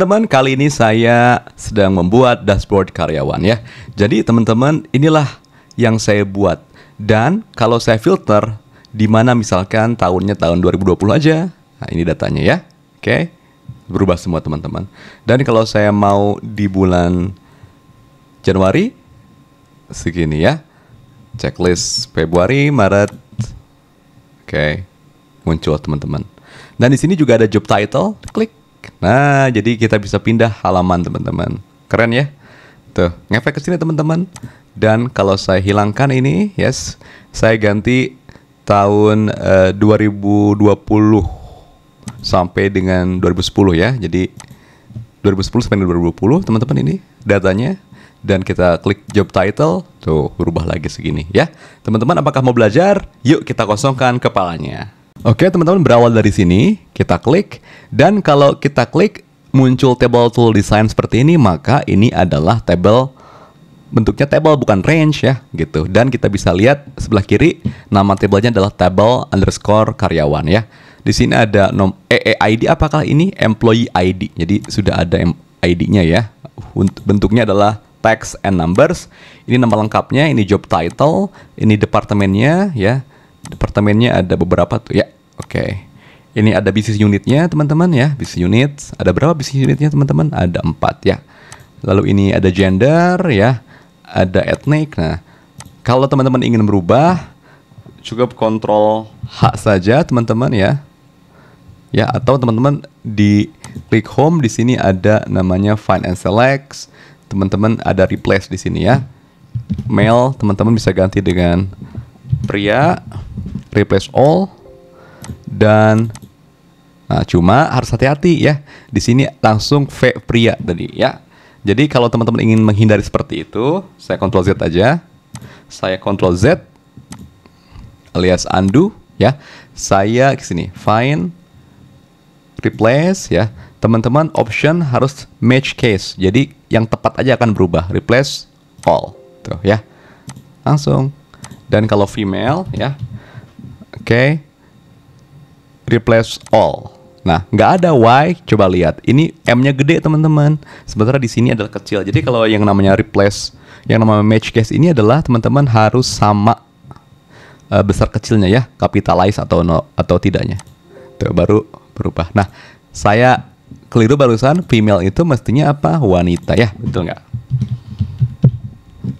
teman-teman, kali ini saya sedang membuat dashboard karyawan ya. Jadi teman-teman, inilah yang saya buat. Dan kalau saya filter, di mana misalkan tahunnya tahun 2020 aja. Nah, ini datanya ya. Oke. Okay. Berubah semua teman-teman. Dan kalau saya mau di bulan Januari, segini ya. Checklist Februari, Maret. Oke. Okay. Muncul teman-teman. Dan di sini juga ada job title. Klik. Nah, jadi kita bisa pindah halaman, teman-teman. Keren ya? Tuh, ngefek ke sini, teman-teman. Dan kalau saya hilangkan ini, yes, saya ganti tahun eh, uh, 2020 sampai dengan 2010 ya. Jadi 2010 sampai 2020, teman-teman ini datanya dan kita klik job title, tuh berubah lagi segini ya. Teman-teman apakah mau belajar? Yuk kita kosongkan kepalanya. Oke, teman-teman berawal dari sini, kita klik dan kalau kita klik muncul table tool design seperti ini, maka ini adalah table bentuknya table bukan range ya gitu. Dan kita bisa lihat sebelah kiri nama tablenya adalah table underscore karyawan ya. Di sini ada nom eh, eh, id apakah ini employee ID. Jadi sudah ada ID-nya ya. Bentuknya adalah text and numbers. Ini nama lengkapnya, ini job title, ini departemennya ya. Departemennya ada beberapa tuh ya. Oke. Okay. Ini ada bisnis unitnya teman-teman ya, bisnis unit. Ada berapa bisnis unitnya teman-teman? Ada empat ya. Lalu ini ada gender ya, ada etnik. Nah, kalau teman-teman ingin berubah, cukup kontrol hak saja teman-teman ya. Ya, atau teman-teman di klik home di sini ada namanya find and select. Teman-teman ada replace di sini ya. Male teman-teman bisa ganti dengan pria, replace all dan nah cuma harus hati-hati ya. Di sini langsung V pria tadi ya. Jadi kalau teman-teman ingin menghindari seperti itu, saya kontrol Z aja. Saya kontrol Z alias undo ya. Saya ke sini find replace ya. Teman-teman option harus match case. Jadi yang tepat aja akan berubah. Replace all. Tuh ya. Langsung. Dan kalau female ya. Oke. Okay replace all. Nah, nggak ada why. Coba lihat, ini m-nya gede teman-teman. Sementara di sini adalah kecil. Jadi kalau yang namanya replace, yang namanya match case ini adalah teman-teman harus sama uh, besar kecilnya ya, capitalize atau no, atau tidaknya. Tuh, baru berubah. Nah, saya keliru barusan. Female itu mestinya apa? Wanita ya, betul nggak?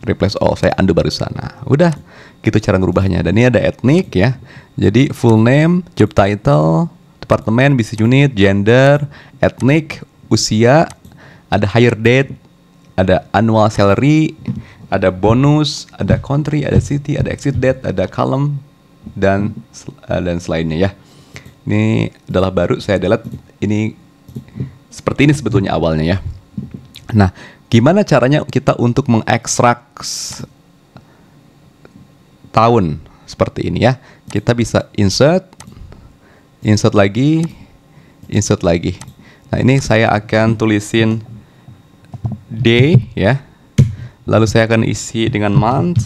Replace all. Saya undo barusan. Nah, udah gitu cara ngerubahnya dan ini ada etnik ya jadi full name job title departemen business unit gender etnik usia ada hire date ada annual salary ada bonus ada country ada city ada exit date ada column dan eh, dan selainnya ya ini adalah baru saya delete ini seperti ini sebetulnya awalnya ya nah gimana caranya kita untuk mengekstrak tahun seperti ini ya. Kita bisa insert, insert lagi, insert lagi. Nah ini saya akan tulisin day ya. Lalu saya akan isi dengan month,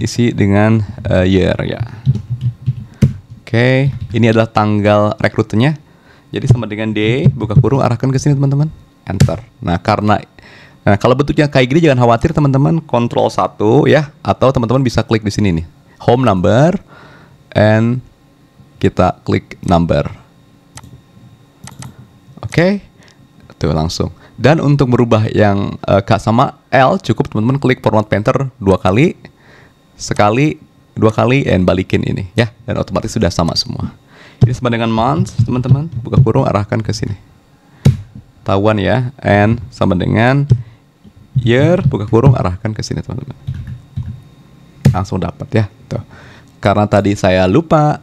isi dengan uh, year ya. Oke, ini adalah tanggal rekrutnya. Jadi sama dengan day buka kurung, arahkan ke sini teman-teman. Enter. Nah, karena Nah, kalau bentuknya kayak gini jangan khawatir teman-teman, kontrol satu ya atau teman-teman bisa klik di sini nih. Home number and kita klik number. Oke. Okay. Tuh langsung. Dan untuk merubah yang uh, eh, K sama L cukup teman-teman klik format painter dua kali. Sekali, dua kali and balikin ini ya dan otomatis sudah sama semua. Ini sama dengan month, teman-teman. Buka kurung arahkan ke sini. Tahuan ya and sama dengan year buka kurung arahkan ke sini teman-teman. Langsung dapat ya. Tuh. Karena tadi saya lupa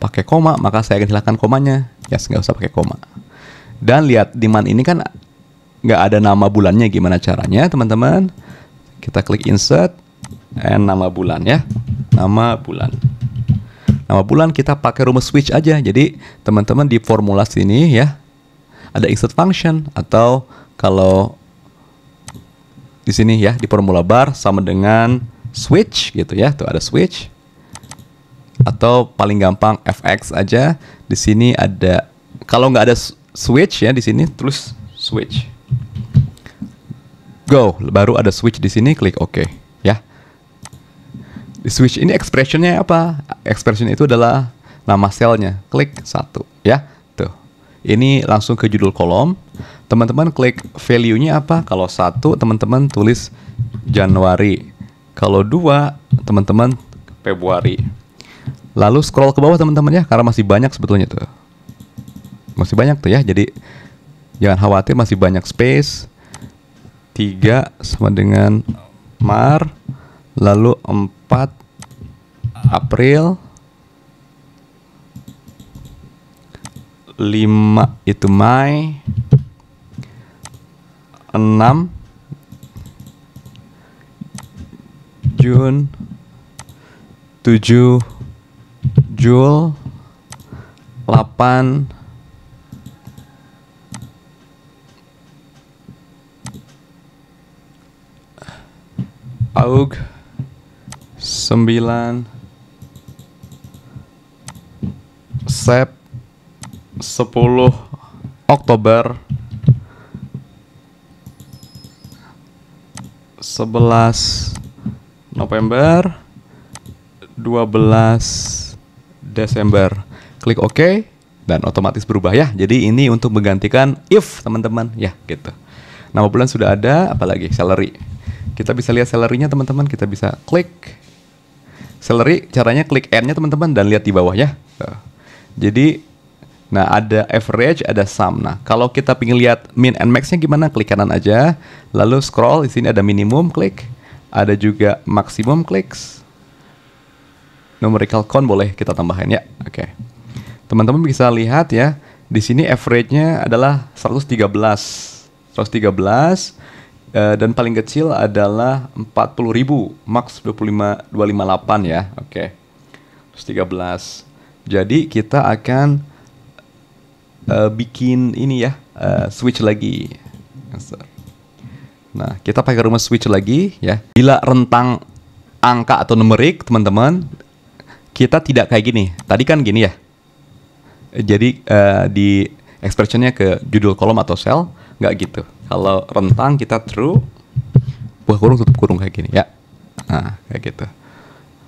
pakai koma, maka saya akan hilangkan komanya. Ya, yes, nggak usah pakai koma. Dan lihat di mana ini kan nggak ada nama bulannya. Gimana caranya, teman-teman? Kita klik insert and nama bulan ya. Nama bulan. Nama bulan kita pakai rumus switch aja. Jadi, teman-teman di formula sini ya, ada insert function atau kalau di sini ya di formula bar sama dengan switch gitu ya. Tuh ada switch. Atau paling gampang fx aja. Di sini ada kalau nggak ada switch ya di sini terus switch. Go, baru ada switch di sini klik OK ya. Di switch ini expressionnya apa? Expression itu adalah nama selnya. Klik satu ya. Tuh. Ini langsung ke judul kolom teman-teman klik value-nya apa? Kalau satu, teman-teman tulis Januari. Kalau dua, teman-teman Februari. Lalu scroll ke bawah teman-teman ya, karena masih banyak sebetulnya tuh. Masih banyak tuh ya, jadi jangan khawatir masih banyak space. 3 sama dengan Mar, lalu 4 April, 5 itu Mei, 6 Jun 7 Jul 8 Aug 9 Sep 10 Oktober 11 November 12 Desember. Klik OK dan otomatis berubah ya. Jadi ini untuk menggantikan if teman-teman ya gitu. Nama bulan sudah ada, apalagi salary. Kita bisa lihat salarynya teman-teman, kita bisa klik salary. Caranya klik N-nya teman-teman dan lihat di bawah ya. Jadi Nah, ada average, ada sum. Nah, kalau kita ingin lihat min and max-nya gimana, klik kanan aja. Lalu scroll, di sini ada minimum, klik. Ada juga maksimum, klik. Numerical count boleh kita tambahin ya. Oke. Okay. Teman-teman bisa lihat ya, di sini average-nya adalah 113. 113 eh, dan paling kecil adalah 40.000, max 25 258 ya. Oke. Okay. 113. Jadi kita akan uh, bikin ini ya uh, switch lagi. Nah kita pakai rumus switch lagi ya. Bila rentang angka atau numerik teman-teman kita tidak kayak gini. Tadi kan gini ya. Jadi uh, di expressionnya ke judul kolom atau sel nggak gitu. Kalau rentang kita true, buah kurung tutup kurung kayak gini ya. Nah kayak gitu.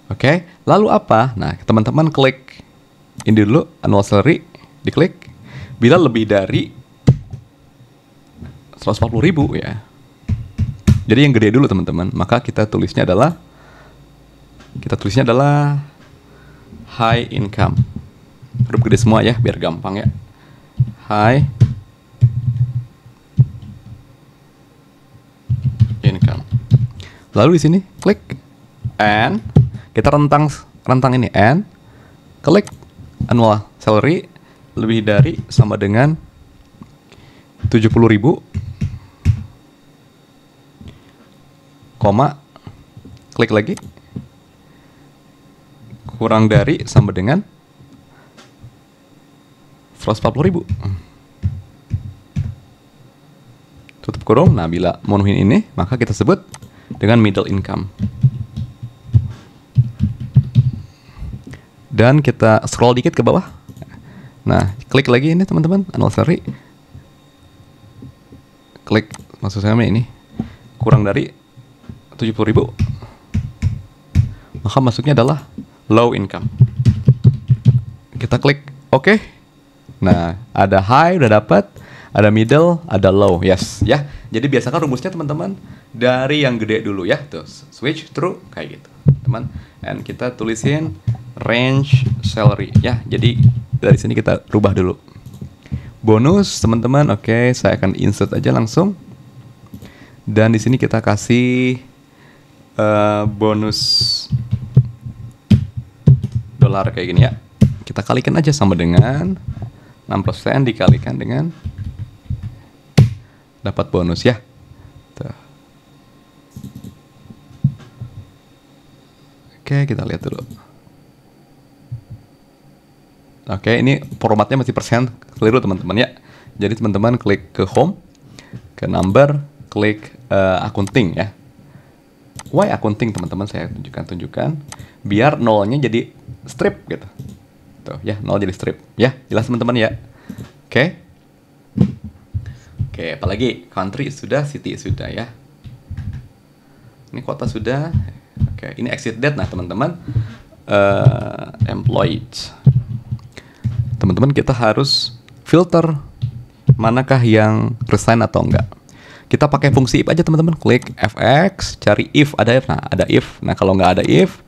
Oke, lalu apa? Nah teman-teman klik ini dulu annual salary, diklik bila lebih dari 140 ribu ya. Jadi yang gede dulu teman-teman. Maka kita tulisnya adalah kita tulisnya adalah high income. Huruf gede semua ya, biar gampang ya. High income. Lalu di sini klik and kita rentang rentang ini and klik annual salary lebih dari sama dengan 70 ribu koma klik lagi kurang dari sama dengan 140 ribu tutup kurung nah bila memenuhi ini maka kita sebut dengan middle income dan kita scroll dikit ke bawah Nah, klik lagi ini teman-teman, anniversary. Klik maksud saya ini kurang dari 70.000 maka masuknya adalah low income. Kita klik oke. Okay. Nah, ada high udah dapat, ada middle, ada low. Yes, ya. Jadi biasakan rumusnya teman-teman dari yang gede dulu ya. Terus switch true kayak gitu teman-teman and kita tulisin range salary ya jadi dari sini kita rubah dulu bonus teman-teman oke okay, saya akan insert aja langsung dan di sini kita kasih uh, bonus dolar kayak gini ya kita kalikan aja sama dengan 6% dikalikan dengan dapat bonus ya Oke, kita lihat dulu. Oke, ini formatnya masih persen keliru teman-teman ya. Jadi teman-teman klik ke home, ke number, klik uh, accounting ya. Why accounting teman-teman saya tunjukkan tunjukkan biar nolnya jadi strip gitu. Tuh ya, nol jadi strip. Ya, jelas teman-teman ya. Oke. Oke, apalagi country sudah, city sudah ya. Ini kota sudah, Oke, okay, ini exit date nah teman-teman. Uh, employed. Teman-teman kita harus filter manakah yang resign atau enggak. Kita pakai fungsi if aja teman-teman. Klik fx, cari if ada if. Nah, ada if. Nah, kalau nggak ada if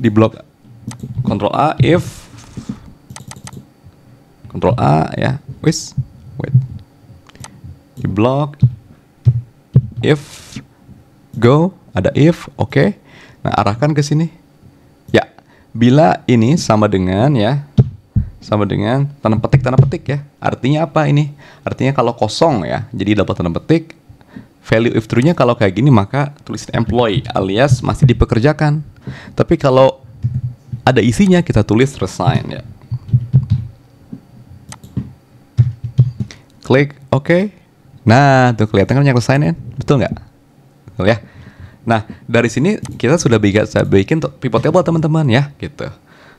di blok Ctrl A if Ctrl A ya. Wis. Wait. Di blok if go ada if, oke. Okay Nah, arahkan ke sini. Ya, bila ini sama dengan ya, sama dengan tanda petik tanda petik ya. Artinya apa ini? Artinya kalau kosong ya, jadi dapat tanda petik. Value if true-nya kalau kayak gini maka tulis employee alias masih dipekerjakan. Tapi kalau ada isinya kita tulis resign ya. Klik oke. Nah, tuh kelihatan kan yang resign ya? Betul nggak? Betul ya? Nah, dari sini kita sudah bisa bikin pivot table teman-teman ya, gitu.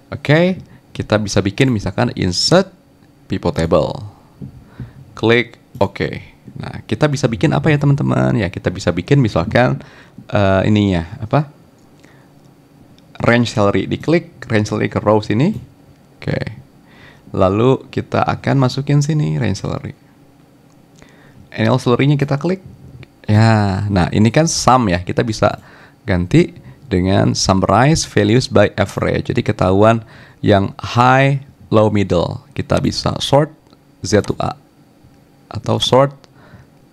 Oke, okay, kita bisa bikin misalkan insert pivot table. Klik oke. Okay. Nah, kita bisa bikin apa ya teman-teman? Ya, kita bisa bikin misalkan uh, ininya apa? Range salary diklik range salary ke row sini. Oke. Okay. Lalu kita akan masukin sini range salary. Annual salary-nya kita klik Ya, nah ini kan sum ya. Kita bisa ganti dengan summarize values by average. Jadi ketahuan yang high, low, middle. Kita bisa sort Z to A atau sort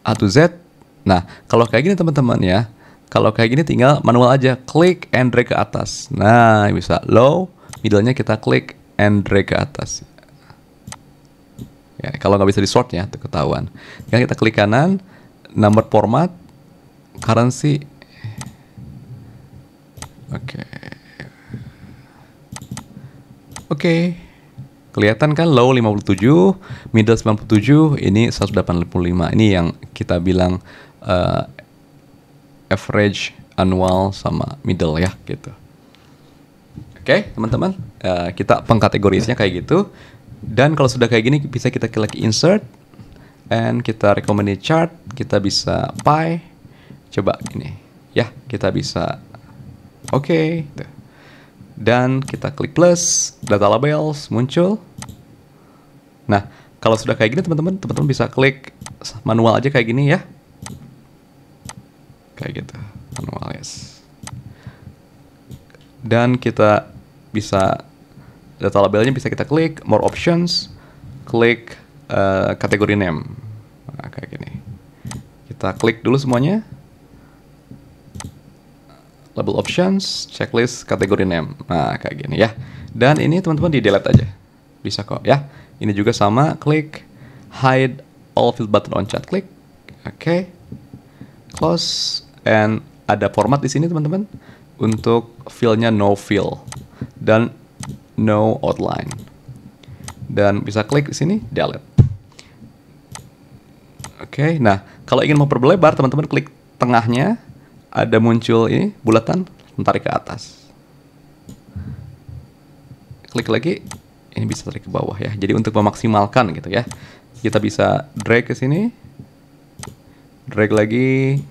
A to Z. Nah, kalau kayak gini teman-teman ya, kalau kayak gini tinggal manual aja klik and drag ke atas. Nah, bisa low, middlenya kita klik and drag ke atas. Ya, kalau nggak bisa di sort ya, itu ketahuan. Ya, kita klik kanan, number format currency oke okay. oke okay. kelihatan kan low 57 middle 97 ini 185 ini yang kita bilang uh, average annual sama middle ya gitu oke okay, teman-teman uh, kita pengkategorisnya kayak gitu dan kalau sudah kayak gini bisa kita klik insert and kita recommended chart, kita bisa buy. Coba ini. Ya, kita bisa oke. Okay, Dan kita klik plus, data labels muncul. Nah, kalau sudah kayak gini teman-teman, teman-teman bisa klik manual aja kayak gini ya. Kayak gitu, manual yes. Dan kita bisa data labelnya bisa kita klik more options, klik Eh, kategori name. Nah, kayak gini. Kita klik dulu semuanya. Label options, checklist, kategori name. Nah, kayak gini ya. Dan ini teman-teman di delete aja. Bisa kok ya. Ini juga sama, klik hide all field button on chat klik. Oke. Okay. Close and ada format di sini teman-teman untuk fieldnya no fill dan no outline dan bisa klik di sini delete Oke, okay, nah kalau ingin memperlebar teman-teman klik tengahnya ada muncul ini bulatan tarik ke atas. Klik lagi, ini bisa tarik ke bawah ya. Jadi untuk memaksimalkan gitu ya, kita bisa drag ke sini, drag lagi,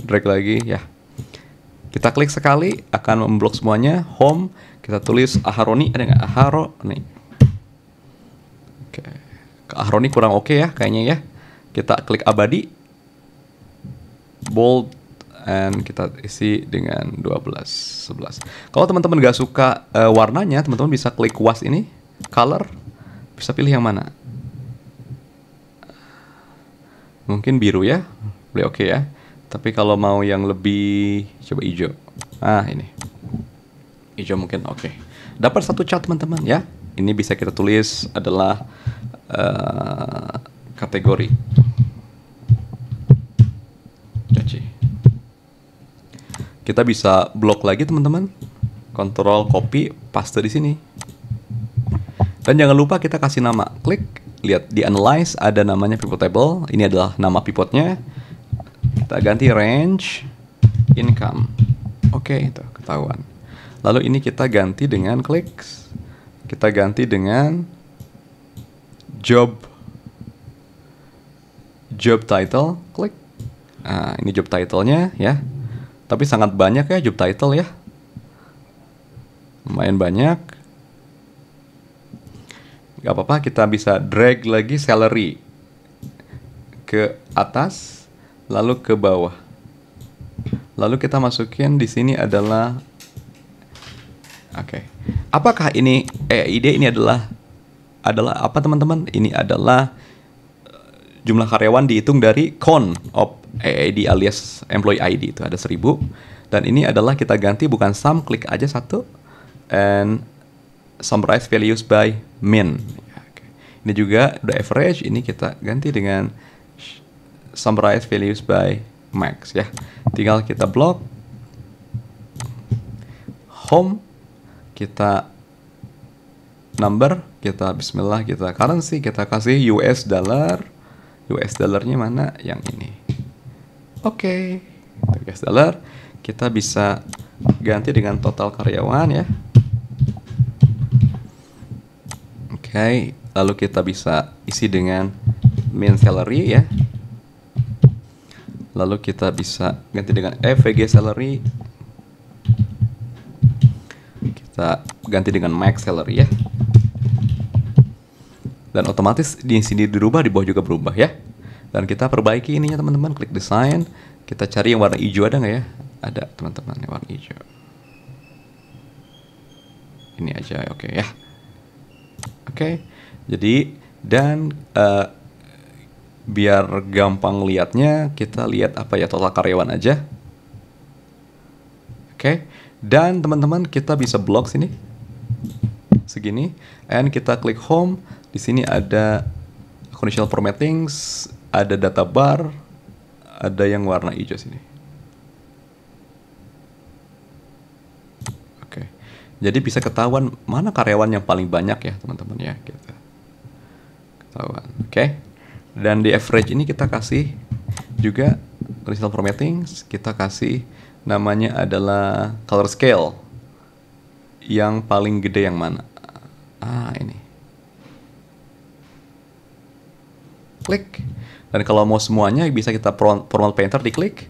drag lagi ya. Kita klik sekali akan memblok semuanya. Home, kita tulis Aharoni ada nggak Aharoni? ini. Oke, okay. Aharoni kurang oke okay ya kayaknya ya. Kita klik abadi. Bold and kita isi dengan 12 11. Kalau teman-teman gak suka uh, warnanya, teman-teman bisa klik was ini, color bisa pilih yang mana. Mungkin biru ya. Boleh oke okay ya. Tapi kalau mau yang lebih coba hijau. Ah, ini. Hijau mungkin oke. Okay. Dapat satu cat teman-teman ya. Ini bisa kita tulis adalah eh, kategori. Caci. Kita bisa blok lagi teman-teman. Kontrol copy, paste di sini. Dan jangan lupa kita kasih nama. Klik, lihat di analyze ada namanya pivot table. Ini adalah nama pivotnya. Kita ganti range income. Oke, okay, itu ketahuan. Lalu ini kita ganti dengan clicks. Kita ganti dengan job job title, klik. Nah, ini job title-nya ya. Tapi sangat banyak ya job title ya. Lumayan banyak. Gak apa-apa, kita bisa drag lagi salary ke atas, lalu ke bawah. Lalu kita masukin di sini adalah Oke. Okay. Apakah ini eh ide ini adalah adalah apa teman-teman? Ini adalah jumlah karyawan dihitung dari con of EID alias employee ID itu ada 1000 dan ini adalah kita ganti bukan sum klik aja satu and summarize values by min. Ya, ini juga the average ini kita ganti dengan summarize values by max ya. Tinggal kita block home kita number kita bismillah kita currency kita kasih US dollar US dollarnya mana yang ini oke okay. US dollar kita bisa ganti dengan total karyawan ya oke okay. lalu kita bisa isi dengan main salary ya lalu kita bisa ganti dengan FVG salary kita ganti dengan max salary ya dan otomatis di sini dirubah di bawah juga berubah ya dan kita perbaiki ininya teman-teman klik desain kita cari yang warna hijau ada nggak ya ada teman-teman yang warna hijau ini aja oke okay, ya oke okay. jadi dan uh, biar gampang liatnya kita lihat apa ya total karyawan aja oke okay. dan teman-teman kita bisa blok sini segini and kita klik home di sini ada conditional formatting, ada data bar, ada yang warna hijau sini. Oke. Jadi bisa ketahuan mana karyawan yang paling banyak ya, teman-teman ya, kita gitu. Ketahuan. Oke. Dan di average ini kita kasih juga conditional formatting, kita kasih namanya adalah color scale yang paling gede yang mana? Ah, ini. klik. Dan kalau mau semuanya bisa kita format painter diklik,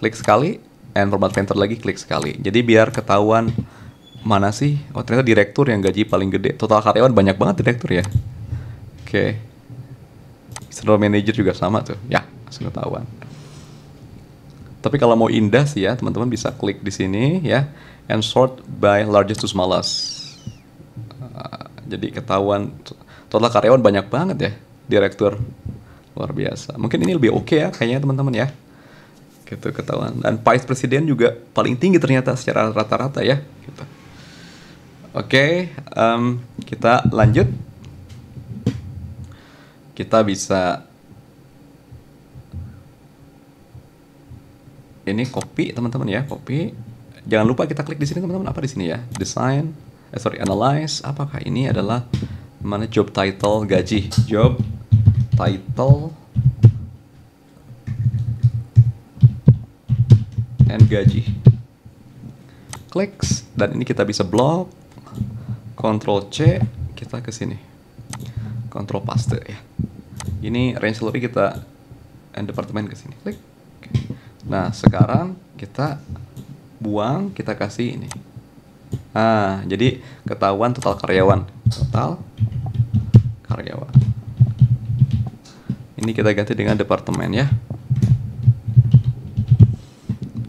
klik sekali, and format painter lagi klik sekali. Jadi biar ketahuan mana sih, oh ternyata direktur yang gaji paling gede. Total karyawan banyak banget direktur ya. Oke. Okay. External manager juga sama tuh. Ya, langsung ketahuan. Tapi kalau mau indah sih ya, teman-teman bisa klik di sini ya, and sort by largest to smallest. Uh, jadi ketahuan total karyawan banyak banget ya direktur luar biasa mungkin ini lebih oke okay ya kayaknya teman-teman ya gitu ketahuan dan vice presiden juga paling tinggi ternyata secara rata-rata ya gitu oke okay, um, kita lanjut kita bisa ini copy teman-teman ya copy jangan lupa kita klik di sini teman-teman apa di sini ya design eh, sorry analyze apakah ini adalah mana job title gaji job title and gaji klik dan ini kita bisa blok Control C kita ke sini Control paste ya ini range salary kita and departemen ke sini klik nah sekarang kita buang kita kasih ini ah jadi ketahuan total karyawan total karyawan ini kita ganti dengan departemen ya.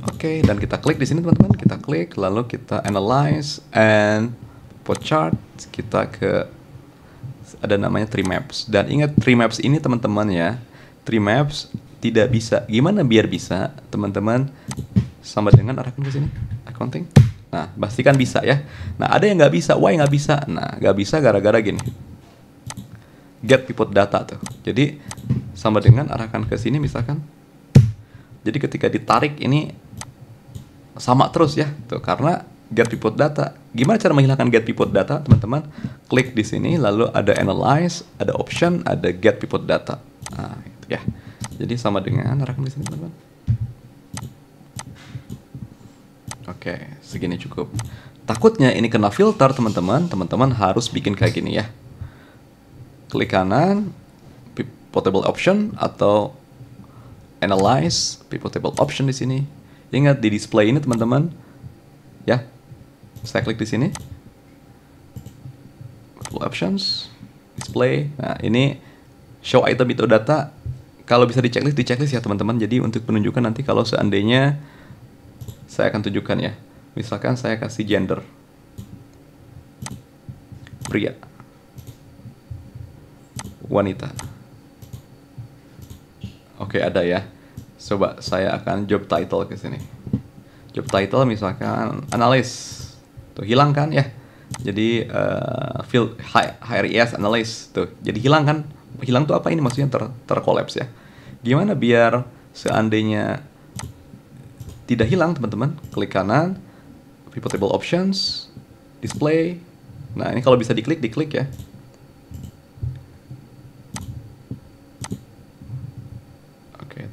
Oke, okay, dan kita klik di sini teman-teman. Kita klik, lalu kita analyze and port chart. Kita ke ada namanya tree maps. Dan ingat tree maps ini teman-teman ya. Tree maps tidak bisa. Gimana biar bisa, teman-teman? Sama dengan arahkan ke sini. Accounting. Nah, pastikan bisa ya. Nah, ada yang nggak bisa. Why nggak bisa? Nah, nggak bisa gara-gara gini get pivot data tuh. Jadi sama dengan arahkan ke sini misalkan. Jadi ketika ditarik ini sama terus ya tuh karena get pivot data. Gimana cara menghilangkan get pivot data, teman-teman? Klik di sini lalu ada analyze, ada option, ada get pivot data. Nah, itu ya. Jadi sama dengan arahkan di sini, teman-teman. Oke, segini cukup. Takutnya ini kena filter, teman-teman. Teman-teman harus bikin kayak gini ya klik kanan pivotable option atau analyze pivotable option di sini. Ingat di display ini teman-teman. Ya. Saya klik di sini. options, display. Nah, ini show item itu data. Kalau bisa di checklist, di checklist ya teman-teman. Jadi untuk penunjukan nanti kalau seandainya saya akan tunjukkan ya. Misalkan saya kasih gender pria wanita. Oke, ada ya. Coba saya akan job title ke sini. Job title misalkan analis. Tuh hilang kan ya. Jadi uh, field HRIS analis tuh. Jadi hilang kan? Hilang tuh apa ini maksudnya ter terkolaps ya. Gimana biar seandainya tidak hilang teman-teman klik kanan pivot table options display nah ini kalau bisa diklik diklik ya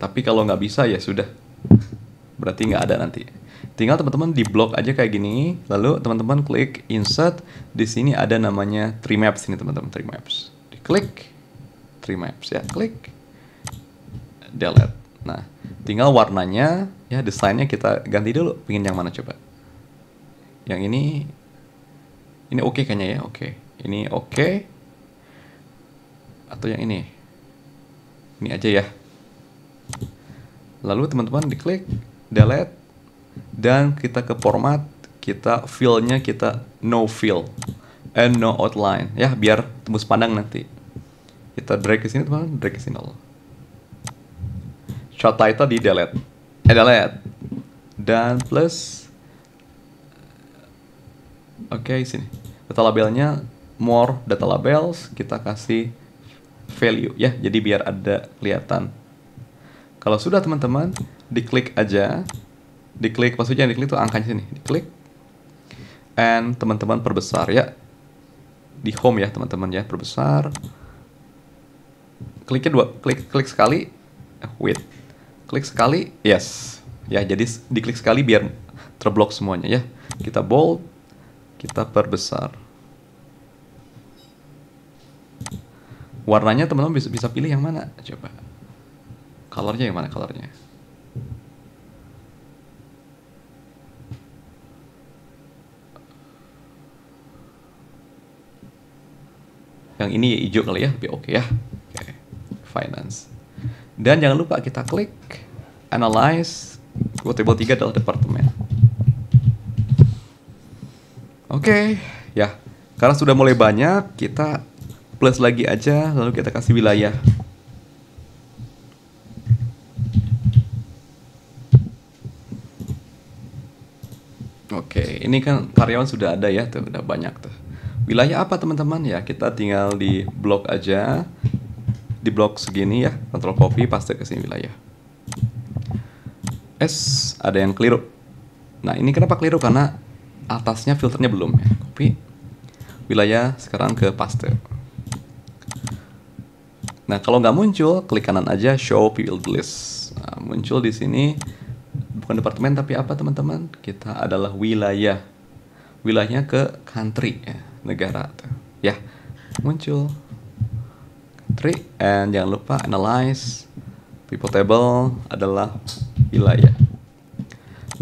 tapi kalau nggak bisa ya sudah berarti nggak ada nanti tinggal teman-teman di blog aja kayak gini lalu teman-teman klik insert di sini ada namanya tree maps ini teman-teman tree maps diklik tree maps ya klik delete nah tinggal warnanya ya desainnya kita ganti dulu pingin yang mana coba yang ini ini oke okay kayaknya ya oke okay. ini oke okay. atau yang ini ini aja ya Lalu teman-teman diklik delete dan kita ke format, kita fill-nya kita no fill and no outline ya biar tembus pandang nanti. Kita drag ke sini teman, teman drag ke sini all. Short title di delete. Eh, delete. Dan plus Oke, okay, sini. Data labelnya more data labels kita kasih value ya. Jadi biar ada kelihatan kalau sudah teman-teman, diklik aja. Diklik, maksudnya yang diklik itu angkanya sini. Diklik. And teman-teman perbesar ya. Di home ya teman-teman ya, perbesar. Kliknya dua, klik klik sekali. Eh, wait. Klik sekali, yes. Ya, jadi diklik sekali biar terblok semuanya ya. Kita bold, kita perbesar. Warnanya teman-teman bisa, bisa pilih yang mana? Coba. Colornya yang mana colornya? Yang ini hijau kali ya, lebih oke okay ya. Okay. Finance. Dan jangan lupa kita klik analyze Gue table 3 adalah departemen. Oke, okay. ya. Karena sudah mulai banyak, kita plus lagi aja lalu kita kasih wilayah. Oke, okay. ini kan karyawan sudah ada ya, tuh, udah banyak tuh. Wilayah apa teman-teman ya? Kita tinggal di blok aja, di blok segini ya, kontrol copy, paste ke sini wilayah. S ada yang keliru. Nah ini kenapa keliru? Karena atasnya filternya belum ya. Copy, wilayah sekarang ke paste. Nah kalau nggak muncul, klik kanan aja show field list. Nah, muncul di sini bukan departemen tapi apa teman-teman? Kita adalah wilayah. Wilayahnya ke country ya, negara tuh. Ya, muncul country and jangan lupa analyze people table adalah wilayah.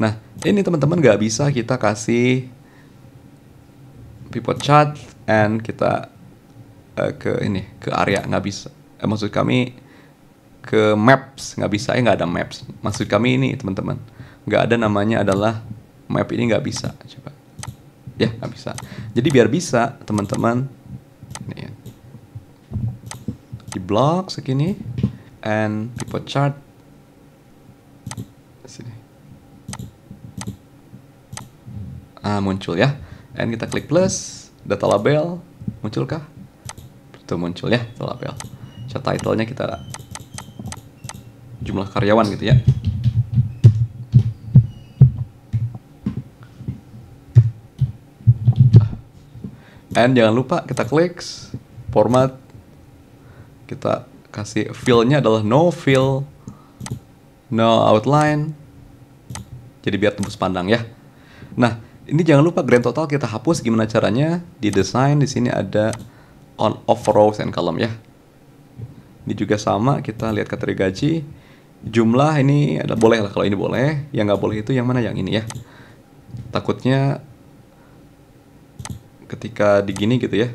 Nah, ini teman-teman nggak bisa kita kasih people chart and kita uh, ke ini ke area nggak bisa. Eh, maksud kami ke maps nggak bisa ya nggak ada maps maksud kami ini teman-teman nggak ada namanya adalah map ini nggak bisa coba ya nggak bisa jadi biar bisa teman-teman ya. di blog segini and people chart sini ah muncul ya and kita klik plus data label munculkah itu muncul ya data label chart title-nya kita jumlah karyawan gitu ya. Dan ah. jangan lupa kita klik format kita kasih fill-nya adalah no fill no outline jadi biar tembus pandang ya nah ini jangan lupa grand total kita hapus gimana caranya di design di sini ada on off rows and column ya ini juga sama kita lihat kategori gaji jumlah ini ada boleh lah kalau ini boleh yang nggak boleh itu yang mana yang ini ya takutnya ketika di gini gitu ya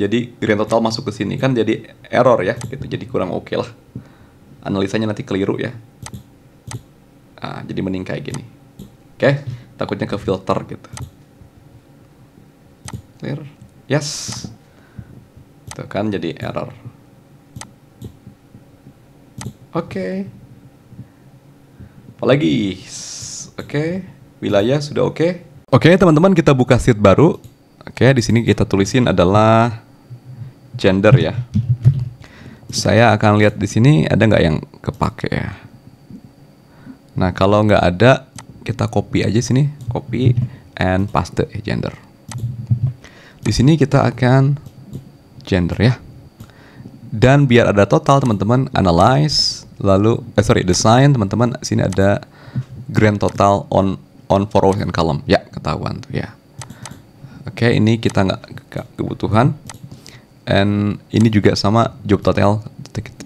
jadi grand total masuk ke sini kan jadi error ya gitu jadi kurang oke okay lah analisanya nanti keliru ya nah, jadi mending kayak gini oke okay? takutnya ke filter gitu clear yes itu kan jadi error Oke. Okay. Apalagi? Oke. Okay. Wilayah sudah oke. Okay. Oke, okay, teman-teman kita buka sheet baru. Oke, okay, di sini kita tulisin adalah gender ya. Saya akan lihat di sini ada nggak yang kepake ya. Nah, kalau nggak ada, kita copy aja sini, copy and paste gender. Di sini kita akan gender ya. Dan biar ada total, teman-teman, analyze lalu eh, sorry design teman-teman sini ada grand total on on for rows and column ya ketahuan tuh ya oke okay, ini kita nggak ke kebutuhan and ini juga sama job title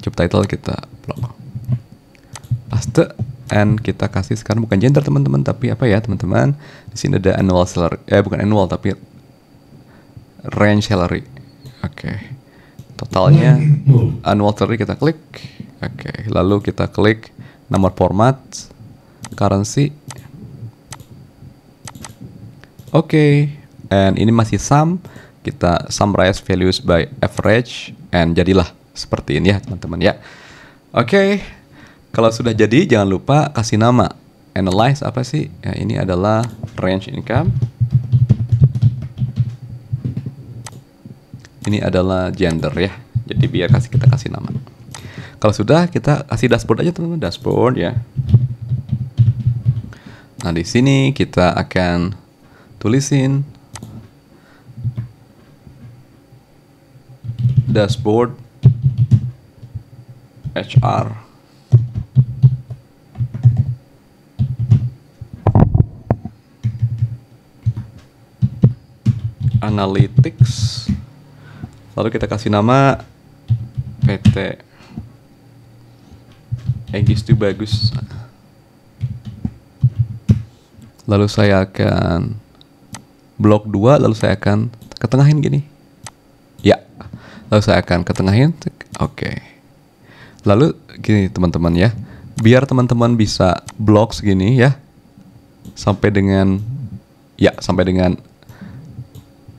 job title kita blok paste and kita kasih sekarang bukan gender teman-teman tapi apa ya teman-teman di sini ada annual salary eh bukan annual tapi range salary oke okay. totalnya annual salary kita klik Oke, okay, lalu kita klik nomor format, currency. Oke, okay. and ini masih sum. Kita summarize values by average and jadilah seperti ini ya teman-teman ya. Oke, okay. kalau sudah jadi jangan lupa kasih nama. Analyze apa sih? Ya, ini adalah range income. Ini adalah gender ya. Jadi biar kasih kita kasih nama. Kalau sudah kita kasih dashboard aja teman-teman, dashboard ya. Nah, di sini kita akan tulisin dashboard HR. Analytics. Lalu kita kasih nama PT Egis itu bagus. Lalu saya akan blok dua, lalu saya akan ketengahin gini. Ya. Lalu saya akan ketengahin. Oke. Okay. Lalu gini teman-teman ya. Biar teman-teman bisa blok segini ya. Sampai dengan ya, sampai dengan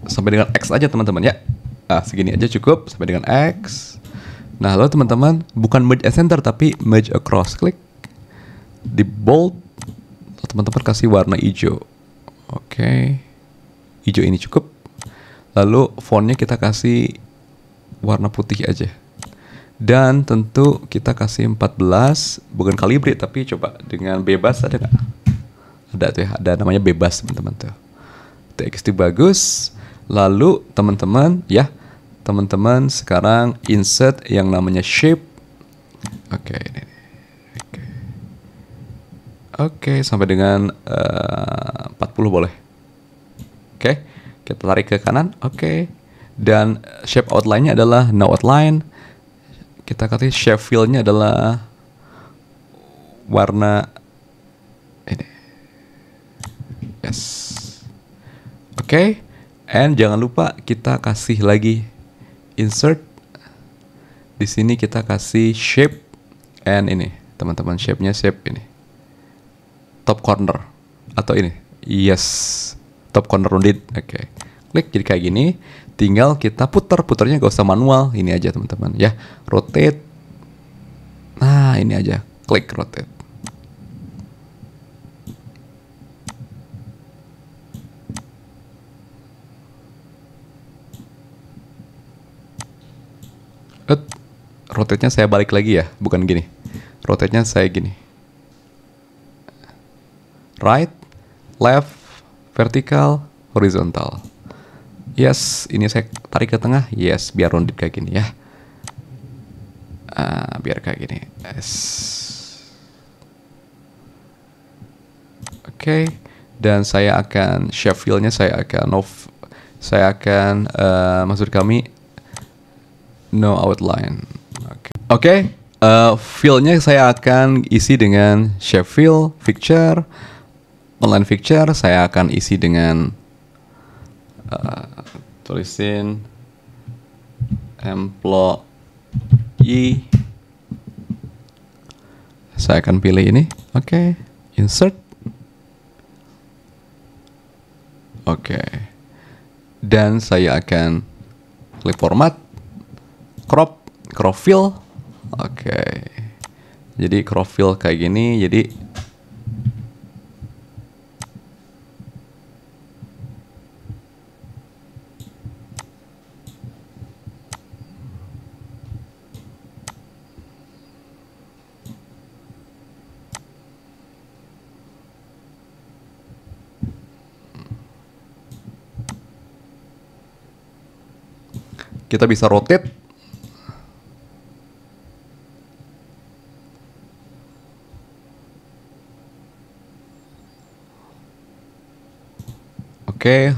sampai dengan X aja teman-teman ya. Nah, segini aja cukup sampai dengan X. Nah, lalu teman-teman bukan merge at center tapi merge across. Klik di bold teman-teman kasih warna hijau. Oke. Okay. Hijau ini cukup. Lalu fontnya kita kasih warna putih aja. Dan tentu kita kasih 14 bukan kalibri tapi coba dengan bebas ada nggak? Ada tuh ya, ada namanya bebas teman-teman tuh. TXT bagus. Lalu teman-teman ya teman-teman sekarang insert yang namanya shape. Oke, okay, ini. Oke. Okay. sampai dengan eh, uh, 40 boleh. Oke. Okay. Kita tarik ke kanan. Oke. Okay. Dan shape outline-nya adalah no outline. Kita kasih shape fill-nya adalah warna ini. Yes. Oke. Okay. And jangan lupa kita kasih lagi insert di sini kita kasih shape and ini teman-teman shape-nya shape ini top corner atau ini yes top corner rounded oke okay. klik jadi kayak gini tinggal kita putar putarnya gak usah manual ini aja teman-teman ya rotate nah ini aja klik rotate rotate-nya saya balik lagi ya, bukan gini. Rotate-nya saya gini. Right, left, vertical, horizontal. Yes, ini saya tarik ke tengah. Yes, biar rounded kayak gini ya. Uh, biar kayak gini. Yes. Oke, okay. dan saya akan shape fill-nya saya akan off saya akan uh, maksud kami no outline. Oke, okay, uh, eh, feel-nya saya akan isi dengan shape fill, picture, online picture. Saya akan isi dengan uh, tulisin employee. Saya akan pilih ini. Oke, okay. insert. Oke. Okay. Dan saya akan klik format, crop, crop fill Oke. Okay. Jadi krofil kayak gini jadi kita bisa rotate Oke,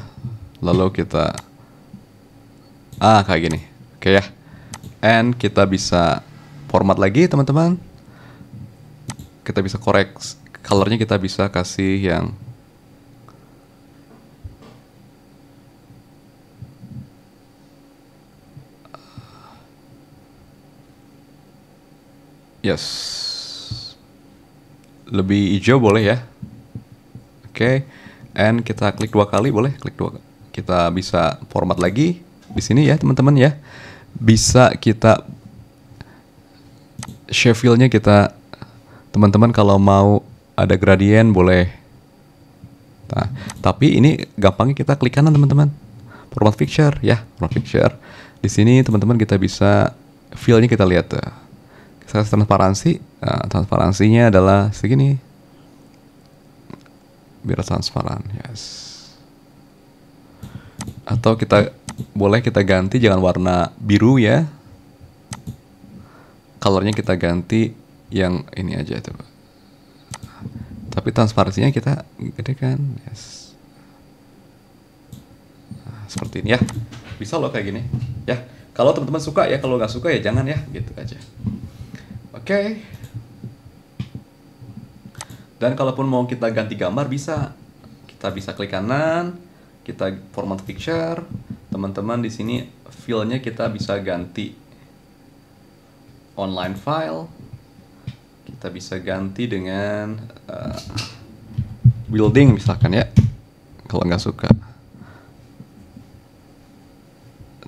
lalu kita ah kayak gini. Oke ya. And kita bisa format lagi teman-teman. Kita bisa korek colornya kita bisa kasih yang Yes. Lebih hijau boleh ya. Oke. Okay and kita klik dua kali boleh klik dua kita bisa format lagi di sini ya teman-teman ya bisa kita Sheffieldnya kita teman-teman kalau mau ada gradien boleh nah tapi ini gampangnya kita klik kanan teman-teman format picture ya format picture di sini teman-teman kita bisa fillnya kita lihat tuh transparansi nah, transparansinya adalah segini biar transparan yes atau kita boleh kita ganti jangan warna biru ya colornya kita ganti yang ini aja tuh. tapi transparansinya kita gede kan yes nah, seperti ini ya bisa loh kayak gini ya kalau teman-teman suka ya kalau nggak suka ya jangan ya gitu aja oke okay. Dan kalaupun mau kita ganti gambar bisa. Kita bisa klik kanan, kita format picture. Teman-teman di sini filenya kita bisa ganti online file. Kita bisa ganti dengan uh, building misalkan ya. Kalau nggak suka.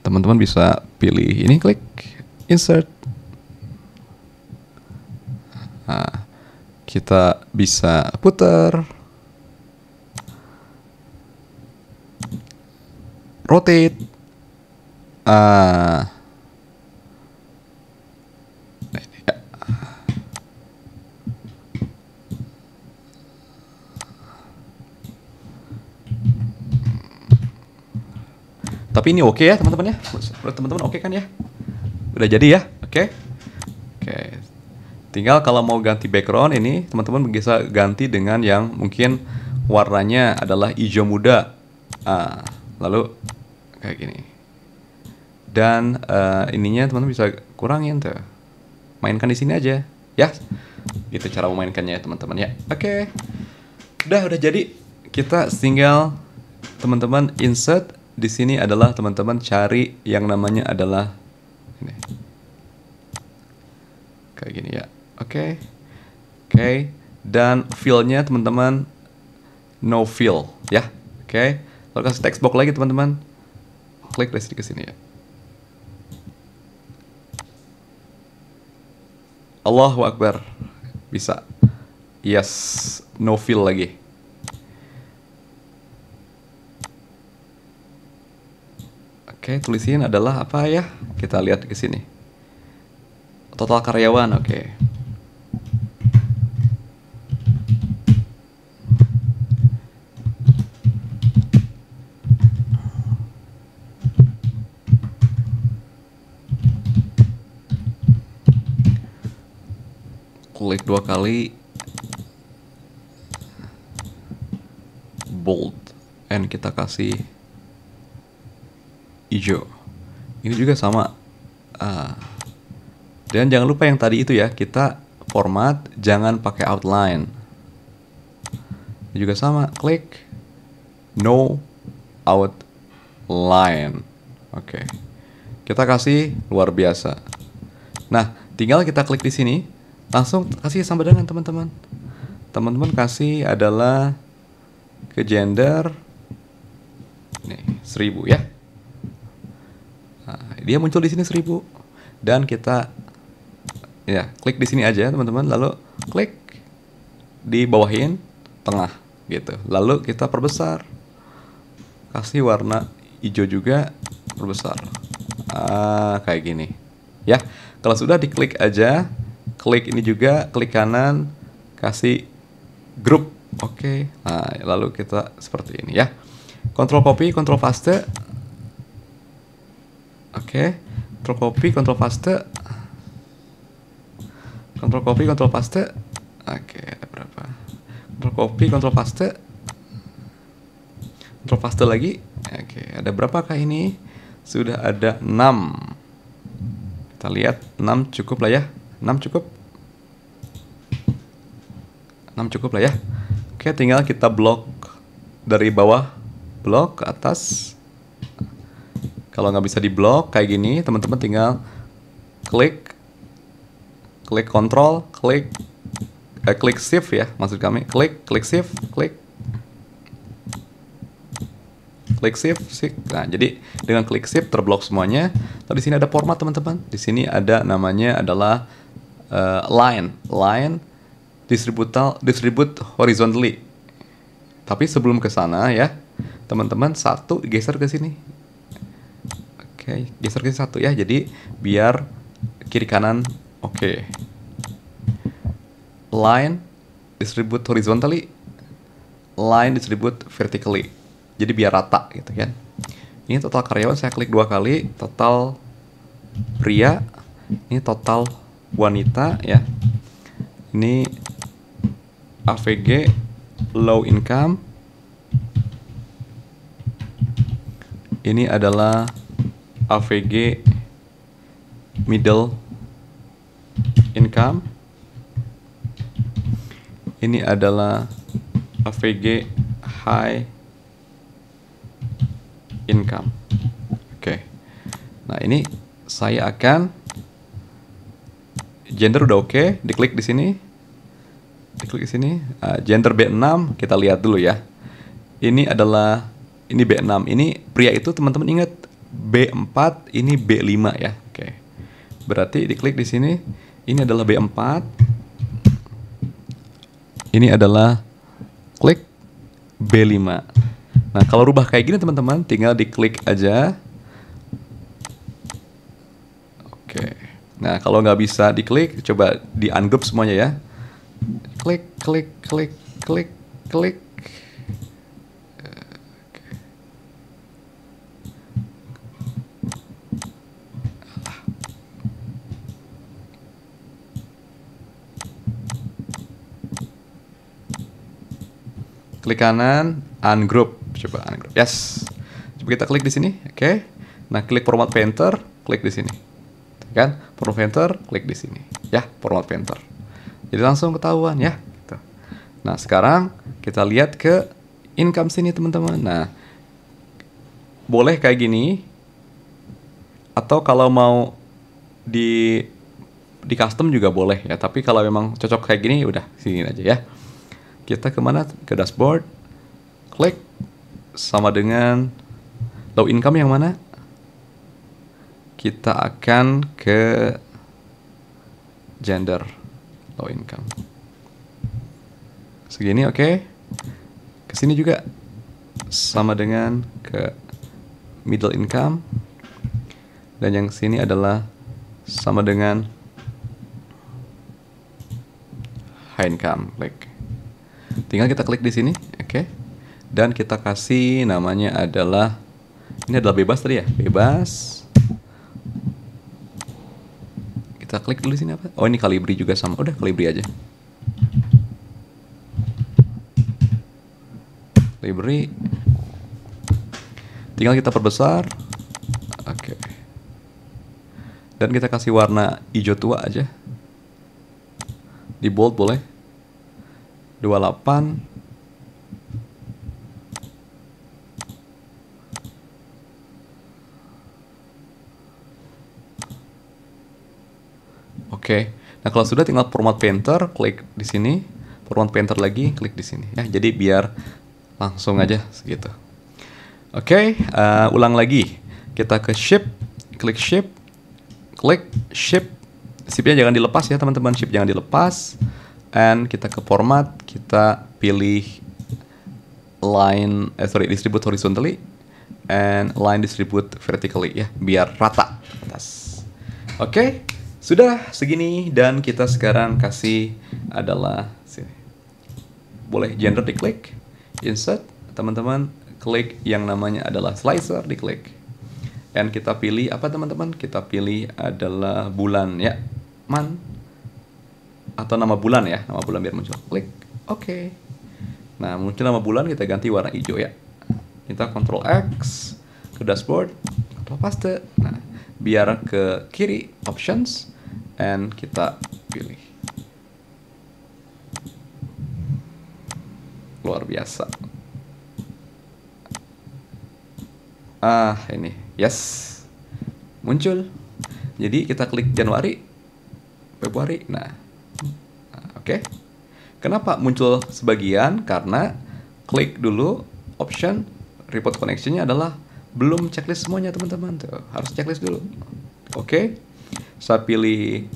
Teman-teman bisa pilih ini klik insert. Nah, kita bisa putar rotate ah Tapi ini oke okay ya teman-teman ya. Teman-teman oke okay kan ya? Udah jadi ya? Oke. Okay? Oke. Okay. Tinggal kalau mau ganti background ini, teman-teman bisa ganti dengan yang mungkin warnanya adalah hijau muda. Ah, lalu kayak gini. Dan uh, ininya teman-teman bisa kurangin tuh. Mainkan di sini aja. Ya, itu cara memainkannya ya, teman-teman ya. Oke. Okay. Udah, udah jadi. Kita tinggal teman-teman insert di sini adalah teman-teman cari yang namanya adalah ini. Kayak gini ya. Oke. Oke. Dan feel-nya teman-teman no feel ya. Oke. Okay. Lalu kasih text box lagi teman-teman. Klik dari sini ke sini ya. Allahu Akbar. Bisa. Yes, no feel lagi. Oke, okay, tulisin adalah apa ya? Kita lihat di sini. Total karyawan, oke. Klik dua kali bold and kita kasih hijau ini juga sama uh, dan jangan lupa yang tadi itu ya kita format jangan pakai outline ini juga sama klik no outline oke okay. kita kasih luar biasa nah tinggal kita klik di sini langsung kasih sama dengan teman-teman teman-teman kasih adalah ke gender nih seribu ya nah, dia muncul di sini seribu dan kita ya klik di sini aja teman-teman lalu klik di bawahin tengah gitu lalu kita perbesar kasih warna hijau juga perbesar ah, kayak gini ya kalau sudah diklik aja klik ini juga, klik kanan, kasih grup. Oke. Okay. Nah, lalu kita seperti ini ya. Control copy, control paste. Oke. Okay. Control copy, control paste. Control copy, control paste. Oke, okay, ada berapa? Control copy, control paste. Control paste lagi. Oke, okay, ada berapakah ini? Sudah ada 6. Kita lihat 6 cukup lah ya. 6 cukup 6 cukup lah ya oke tinggal kita blok dari bawah blok ke atas kalau nggak bisa diblok kayak gini teman-teman tinggal klik klik control klik eh, klik shift ya maksud kami klik klik shift klik klik shift shift nah jadi dengan klik shift terblok semuanya tapi di sini ada format teman-teman di sini ada namanya adalah uh, line line distributal distribut horizontally. Tapi sebelum ke sana ya, teman-teman satu geser ke sini. Oke, okay, geser ke satu ya. Jadi biar kiri kanan oke. Okay. Line distribut horizontally, line distribut vertically. Jadi biar rata gitu kan. Ini total karyawan saya klik dua kali, total pria, ini total wanita ya ini AVG low income ini adalah AVG middle income ini adalah AVG high income oke okay. nah ini saya akan gender udah oke, okay. diklik di sini. Diklik di sini. Uh, gender B6 kita lihat dulu ya. Ini adalah ini B6. Ini pria itu teman-teman ingat B4, ini B5 ya. Oke. Okay. Berarti diklik di sini ini adalah B4. Ini adalah klik B5. Nah, kalau rubah kayak gini teman-teman, tinggal diklik aja. Oke. Okay. Nah, kalau nggak bisa diklik, coba di ungroup semuanya ya. Klik, klik, klik, klik, klik. Klik kanan, ungroup. Coba ungroup. Yes. Coba kita klik di sini, oke. Okay. Nah, klik format painter, klik di sini kan Proventer painter klik di sini ya Proventer painter jadi langsung ketahuan ya nah sekarang kita lihat ke income sini teman-teman nah boleh kayak gini atau kalau mau di di custom juga boleh ya tapi kalau memang cocok kayak gini udah sini aja ya kita kemana ke dashboard klik sama dengan low income yang mana kita akan ke gender low income. Segini oke. Okay. sini juga sama dengan ke middle income. Dan yang sini adalah sama dengan high income. klik Tinggal kita klik di sini, oke. Okay. Dan kita kasih namanya adalah ini adalah bebas tadi ya, bebas Kita klik dulu sini apa? Oh ini kalibri juga sama. Udah kalibri aja. kalibri Tinggal kita perbesar. Oke. Okay. Dan kita kasih warna hijau tua aja. Di bold boleh. 28 Oke. Nah, kalau sudah tinggal format painter, klik di sini, format painter lagi, klik di sini. Ya, jadi biar langsung aja segitu. Oke, uh, ulang lagi. Kita ke shape, klik shape, klik shape. shape jangan dilepas ya, teman-teman. Shape jangan dilepas. And kita ke format, kita pilih line eh sorry distribute horizontally and line distribute vertically ya biar rata atas oke okay. Sudah segini dan kita sekarang kasih adalah sini. Boleh gender diklik, insert, teman-teman klik yang namanya adalah slicer diklik. Dan kita pilih apa teman-teman? Kita pilih adalah bulan ya. Man atau nama bulan ya, nama bulan biar muncul. Klik. Oke. Okay. Nah, muncul nama bulan kita ganti warna hijau ya. Kita kontrol X ke dashboard, atau paste. Nah, biar ke kiri options and kita pilih luar biasa ah ini yes muncul jadi kita klik Januari Februari nah ah, oke okay. kenapa muncul sebagian karena klik dulu option report connectionnya adalah belum checklist semuanya teman-teman tuh harus checklist dulu oke okay saya pilih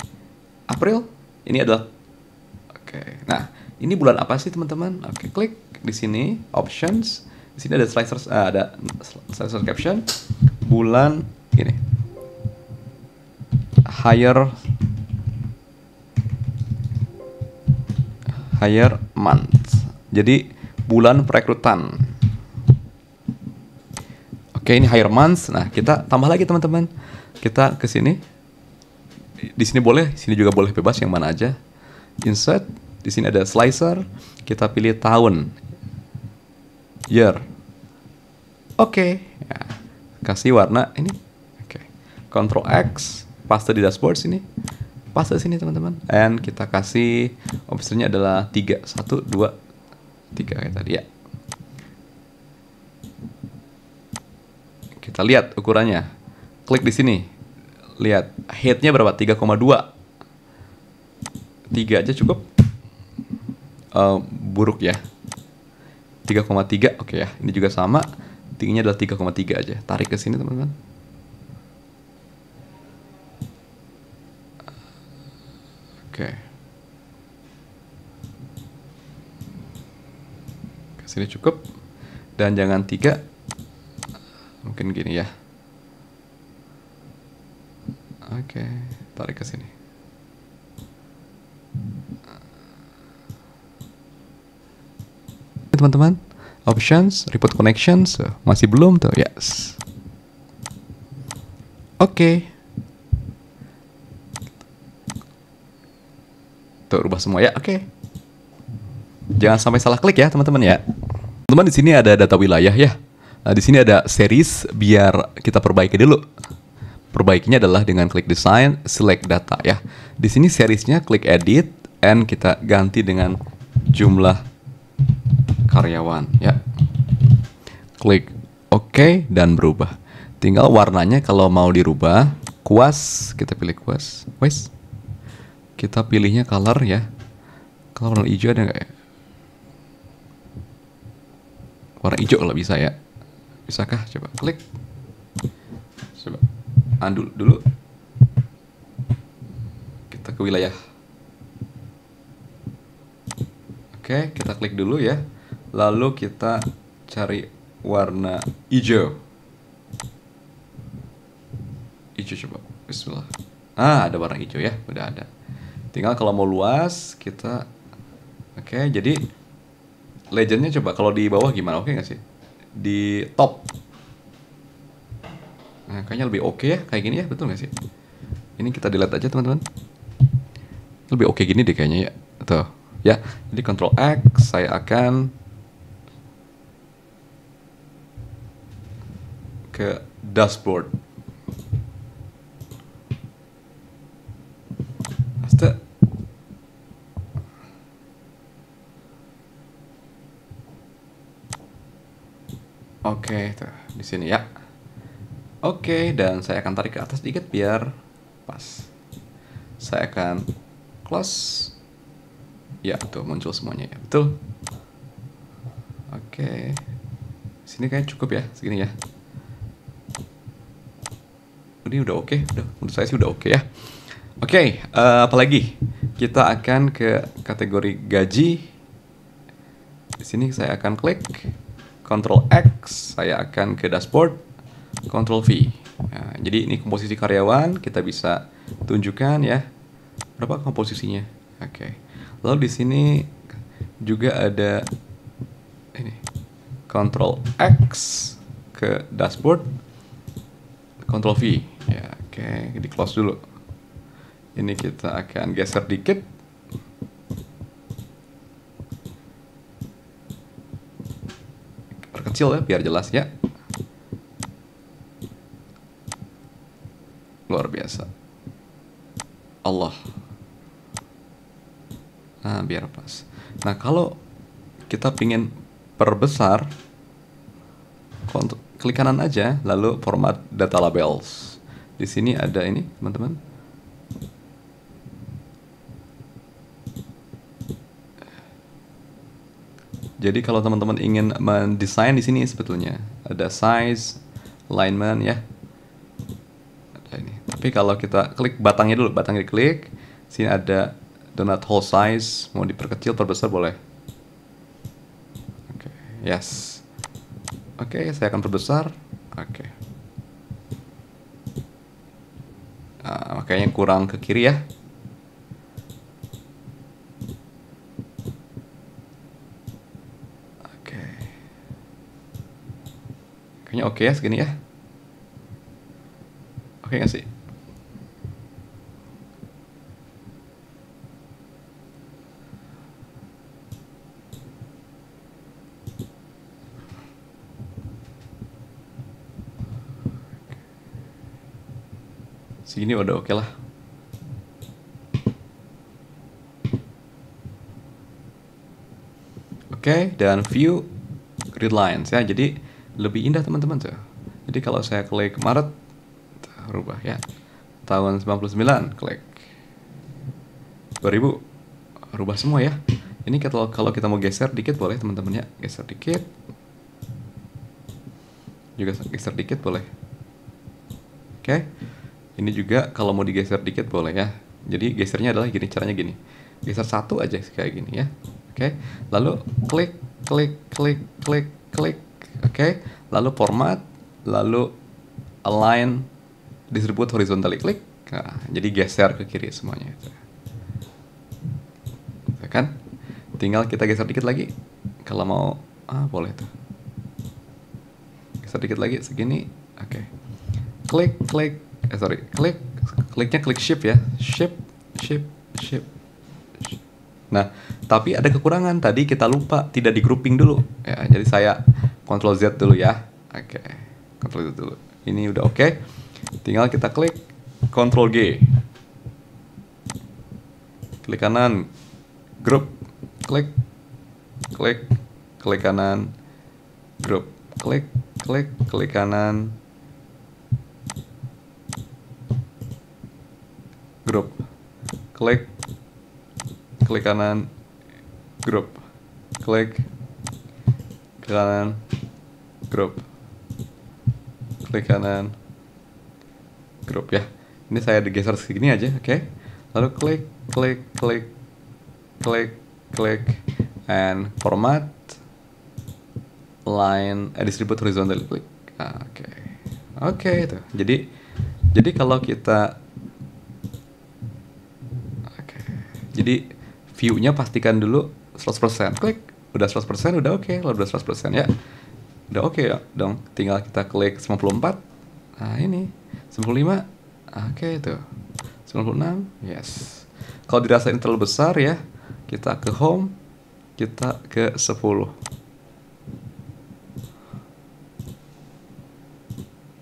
April ini adalah oke okay. nah ini bulan apa sih teman-teman oke okay, klik di sini options di sini ada slicers uh, eh, ada slicer caption bulan ini higher higher month. Jadi bulan perekrutan. Oke, ini higher month. Nah, kita tambah lagi teman-teman. Kita ke sini di sini boleh, sini juga boleh bebas yang mana aja. Insert, di sini ada slicer, kita pilih tahun, year. Oke, okay. ya, kasih warna ini. Oke, okay. Ctrl X, paste di dashboard sini, paste sini teman-teman. And kita kasih optionnya adalah tiga, satu, dua, tiga kayak tadi ya. Kita lihat ukurannya. Klik di sini, lihat hate-nya berapa 3,2 3 aja cukup uh, buruk ya 3,3 oke okay ya ini juga sama tingginya adalah 3,3 aja tarik ke sini teman-teman oke okay. ke sini cukup dan jangan tiga mungkin gini ya Oke, tarik ke sini. Teman-teman, options, report connections, eh, masih belum tuh, yes. Oke. Okay. Tuh, rubah semua ya, oke. Okay. Jangan sampai salah klik ya, teman-teman ya. Teman di sini ada data wilayah ya. Nah, di sini ada series biar kita perbaiki dulu perbaikinya adalah dengan klik design, select data ya. Di sini seriesnya klik edit, and kita ganti dengan jumlah karyawan ya. Klik OK dan berubah. Tinggal warnanya kalau mau dirubah, kuas kita pilih kuas. Wes. Kita pilihnya color ya. Kalau warna hijau ada nggak ya? Warna hijau kalau bisa ya. Bisakah coba klik Andul ah, dulu. Kita ke wilayah. Oke, kita klik dulu ya. Lalu kita cari warna hijau. Hijau coba. Bismillah. Ah, ada warna hijau ya. Udah ada. Tinggal kalau mau luas, kita... Oke, jadi legendnya coba. Kalau di bawah gimana? Oke nggak sih? Di top Nah, kayaknya lebih oke okay ya kayak gini ya, betul nggak sih? Ini kita delete aja teman-teman. Lebih oke okay gini deh kayaknya ya. Tuh, ya. Jadi Ctrl X saya akan ke dashboard. Oke, okay, di sini ya. Oke, okay, dan saya akan tarik ke atas sedikit biar pas. Saya akan close. Ya, tuh muncul semuanya ya. Betul. Oke. Okay. Sini kayak cukup ya, segini ya. Ini udah oke, okay. udah menurut saya sih udah oke okay ya. Oke, okay, uh, eh, apalagi kita akan ke kategori gaji. Di sini saya akan klik Ctrl X, saya akan ke dashboard Ctrl V. Nah, jadi ini komposisi karyawan kita bisa tunjukkan ya berapa komposisinya. Oke. Okay. Lalu di sini juga ada ini Ctrl X ke dashboard, Ctrl V. Ya, oke, okay. di close dulu. Ini kita akan geser dikit. Perkecil ya biar jelas ya. luar biasa. Allah. Nah, biar pas. Nah, kalau kita pingin perbesar, klik kanan aja, lalu format data labels. Di sini ada ini, teman-teman. Jadi kalau teman-teman ingin mendesain di sini sebetulnya ada size, alignment ya, tapi kalau kita klik batangnya dulu, batangnya klik, sini ada donut hole size, mau diperkecil, perbesar boleh. Oke, okay. yes. Oke, okay, saya akan perbesar. Oke. Okay. Uh, makanya kurang ke kiri ya. Oke. Kayaknya oke ya segini ya. Oke okay nggak sih? segini udah oke okay lah oke okay, dan view grid lines ya jadi lebih indah teman-teman tuh jadi kalau saya klik Maret rubah ya tahun 99 klik 2000 rubah semua ya ini kalau kalau kita mau geser dikit boleh teman-teman ya geser dikit juga geser dikit boleh oke okay. Ini juga kalau mau digeser dikit boleh ya. Jadi gesernya adalah gini caranya gini. Geser satu aja kayak gini ya. Oke. Okay. Lalu klik klik klik klik klik. Oke. Okay. Lalu format, lalu align distribute horizontally klik. Nah, jadi geser ke kiri semuanya. Ya kan? Tinggal kita geser dikit lagi. Kalau mau ah boleh tuh. Geser dikit lagi segini. Oke. Okay. Klik klik eh sorry klik kliknya klik ship ya ship ship ship nah tapi ada kekurangan tadi kita lupa tidak di grouping dulu ya jadi saya control Z dulu ya oke okay. control Z dulu ini udah oke okay. tinggal kita klik control G klik kanan group klik klik klik kanan group klik klik klik kanan grup klik klik kanan grup klik klik kanan grup klik kanan grup ya ini saya digeser segini aja oke okay? lalu klik klik klik klik klik and format line eh, distribute horizontally klik ah, oke okay. oke okay, itu jadi jadi kalau kita Jadi view-nya pastikan dulu 100%. Klik, udah 100%, udah oke, okay. udah 100% ya. Udah oke okay, ya dong. Tinggal kita klik 94. Nah, ini 95. Ah, oke, okay, itu. 96. Yes. Kalau dirasa ini terlalu besar ya, kita ke home, kita ke 10. Oke,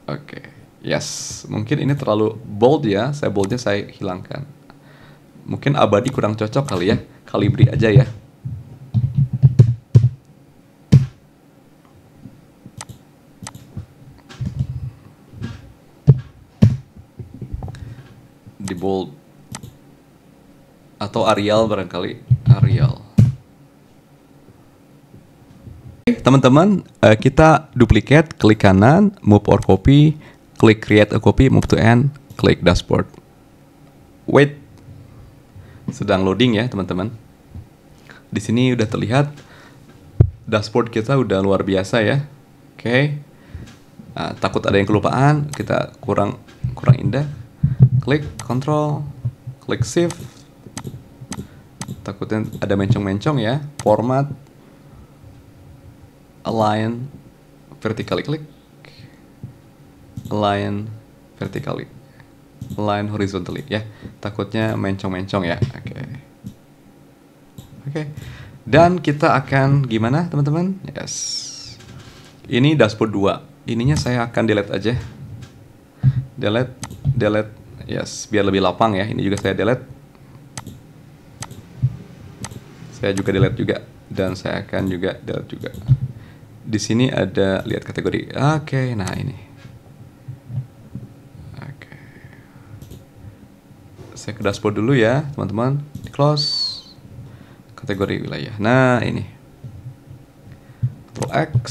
okay. yes. Mungkin ini terlalu bold ya. Saya boldnya saya hilangkan mungkin abadi kurang cocok kali ya kalibri aja ya di bold atau Arial barangkali Arial teman-teman eh, kita duplikat klik kanan move or copy klik create a copy move to end klik dashboard wait sedang loading ya teman-teman. Di sini udah terlihat dashboard kita udah luar biasa ya. Oke. Okay. Nah, takut ada yang kelupaan, kita kurang kurang indah. Klik control, klik shift. Takutnya ada mencong-mencong ya. Format align vertically klik align vertically line horizontally ya. Takutnya mencong-mencong ya. Oke. Okay. Oke. Okay. Dan kita akan gimana, teman-teman? Yes. Ini dashboard 2. Ininya saya akan delete aja. Delete, delete. Yes, biar lebih lapang ya. Ini juga saya delete. Saya juga delete juga dan saya akan juga delete juga. Di sini ada lihat kategori. Oke, okay, nah ini. Saya ke dashboard dulu ya, teman-teman. Close kategori wilayah. Nah, ini. Ctrl X.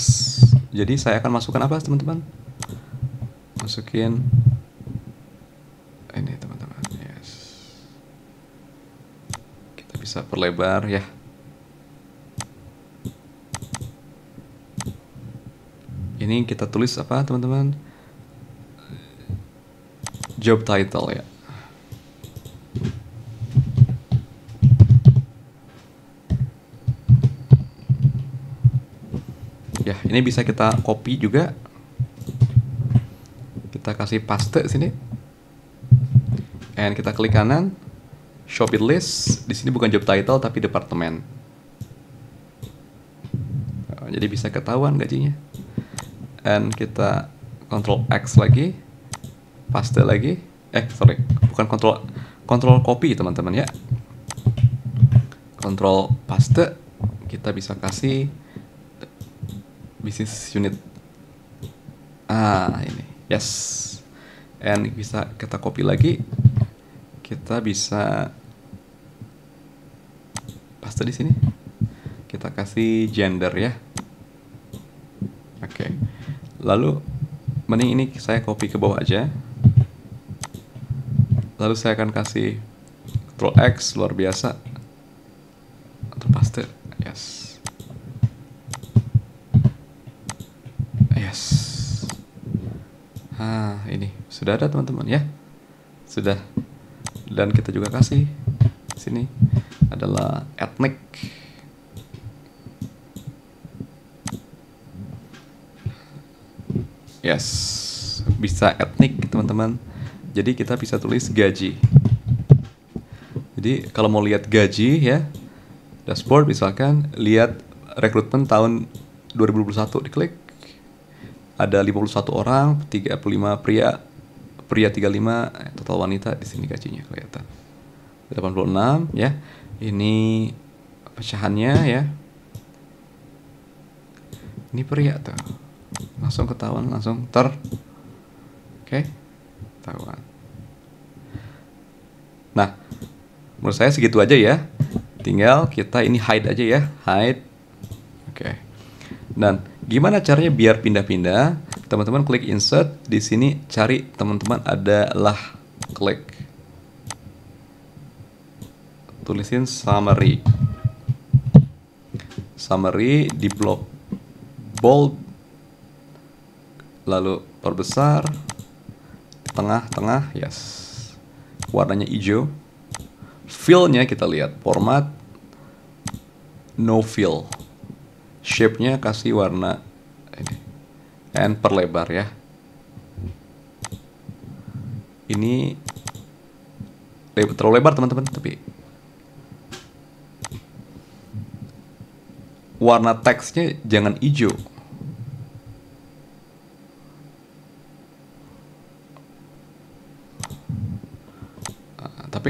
Jadi saya akan masukkan apa, teman-teman? Masukin ini, teman-teman. Yes. Kita bisa perlebar ya. Ini kita tulis apa, teman-teman? Job title ya. Ya, ini bisa kita copy juga. Kita kasih paste sini. And kita klik kanan. Shopee list. Di sini bukan job title tapi departemen. Oh, jadi bisa ketahuan gajinya. And kita control X lagi. Paste lagi. Eh, sorry. Bukan control kontrol copy teman-teman ya kontrol paste kita bisa kasih bisnis unit ah ini yes and bisa kita copy lagi kita bisa paste di sini kita kasih gender ya oke okay. lalu mending ini saya copy ke bawah aja lalu saya akan kasih Ctrl X luar biasa atau paste yes yes ah ini sudah ada teman-teman ya sudah dan kita juga kasih sini adalah etnik yes bisa etnik teman-teman jadi kita bisa tulis gaji. Jadi kalau mau lihat gaji ya, dashboard misalkan lihat rekrutmen tahun 2021 diklik. Ada 51 orang, 35 pria, pria 35, eh, total wanita di sini gajinya kelihatan. 86 ya. Ini pecahannya ya. Ini pria tuh. Langsung ketahuan, langsung ter Oke. Okay. Ketahuan. menurut saya segitu aja ya tinggal kita ini hide aja ya hide oke okay. dan gimana caranya biar pindah-pindah teman-teman klik insert di sini cari teman-teman adalah klik tulisin summary summary di blok bold lalu perbesar tengah-tengah yes warnanya hijau Feel-nya kita lihat format no fill. Shape-nya kasih warna ini. And perlebar ya. Ini terlalu lebar teman-teman, tapi warna teksnya jangan hijau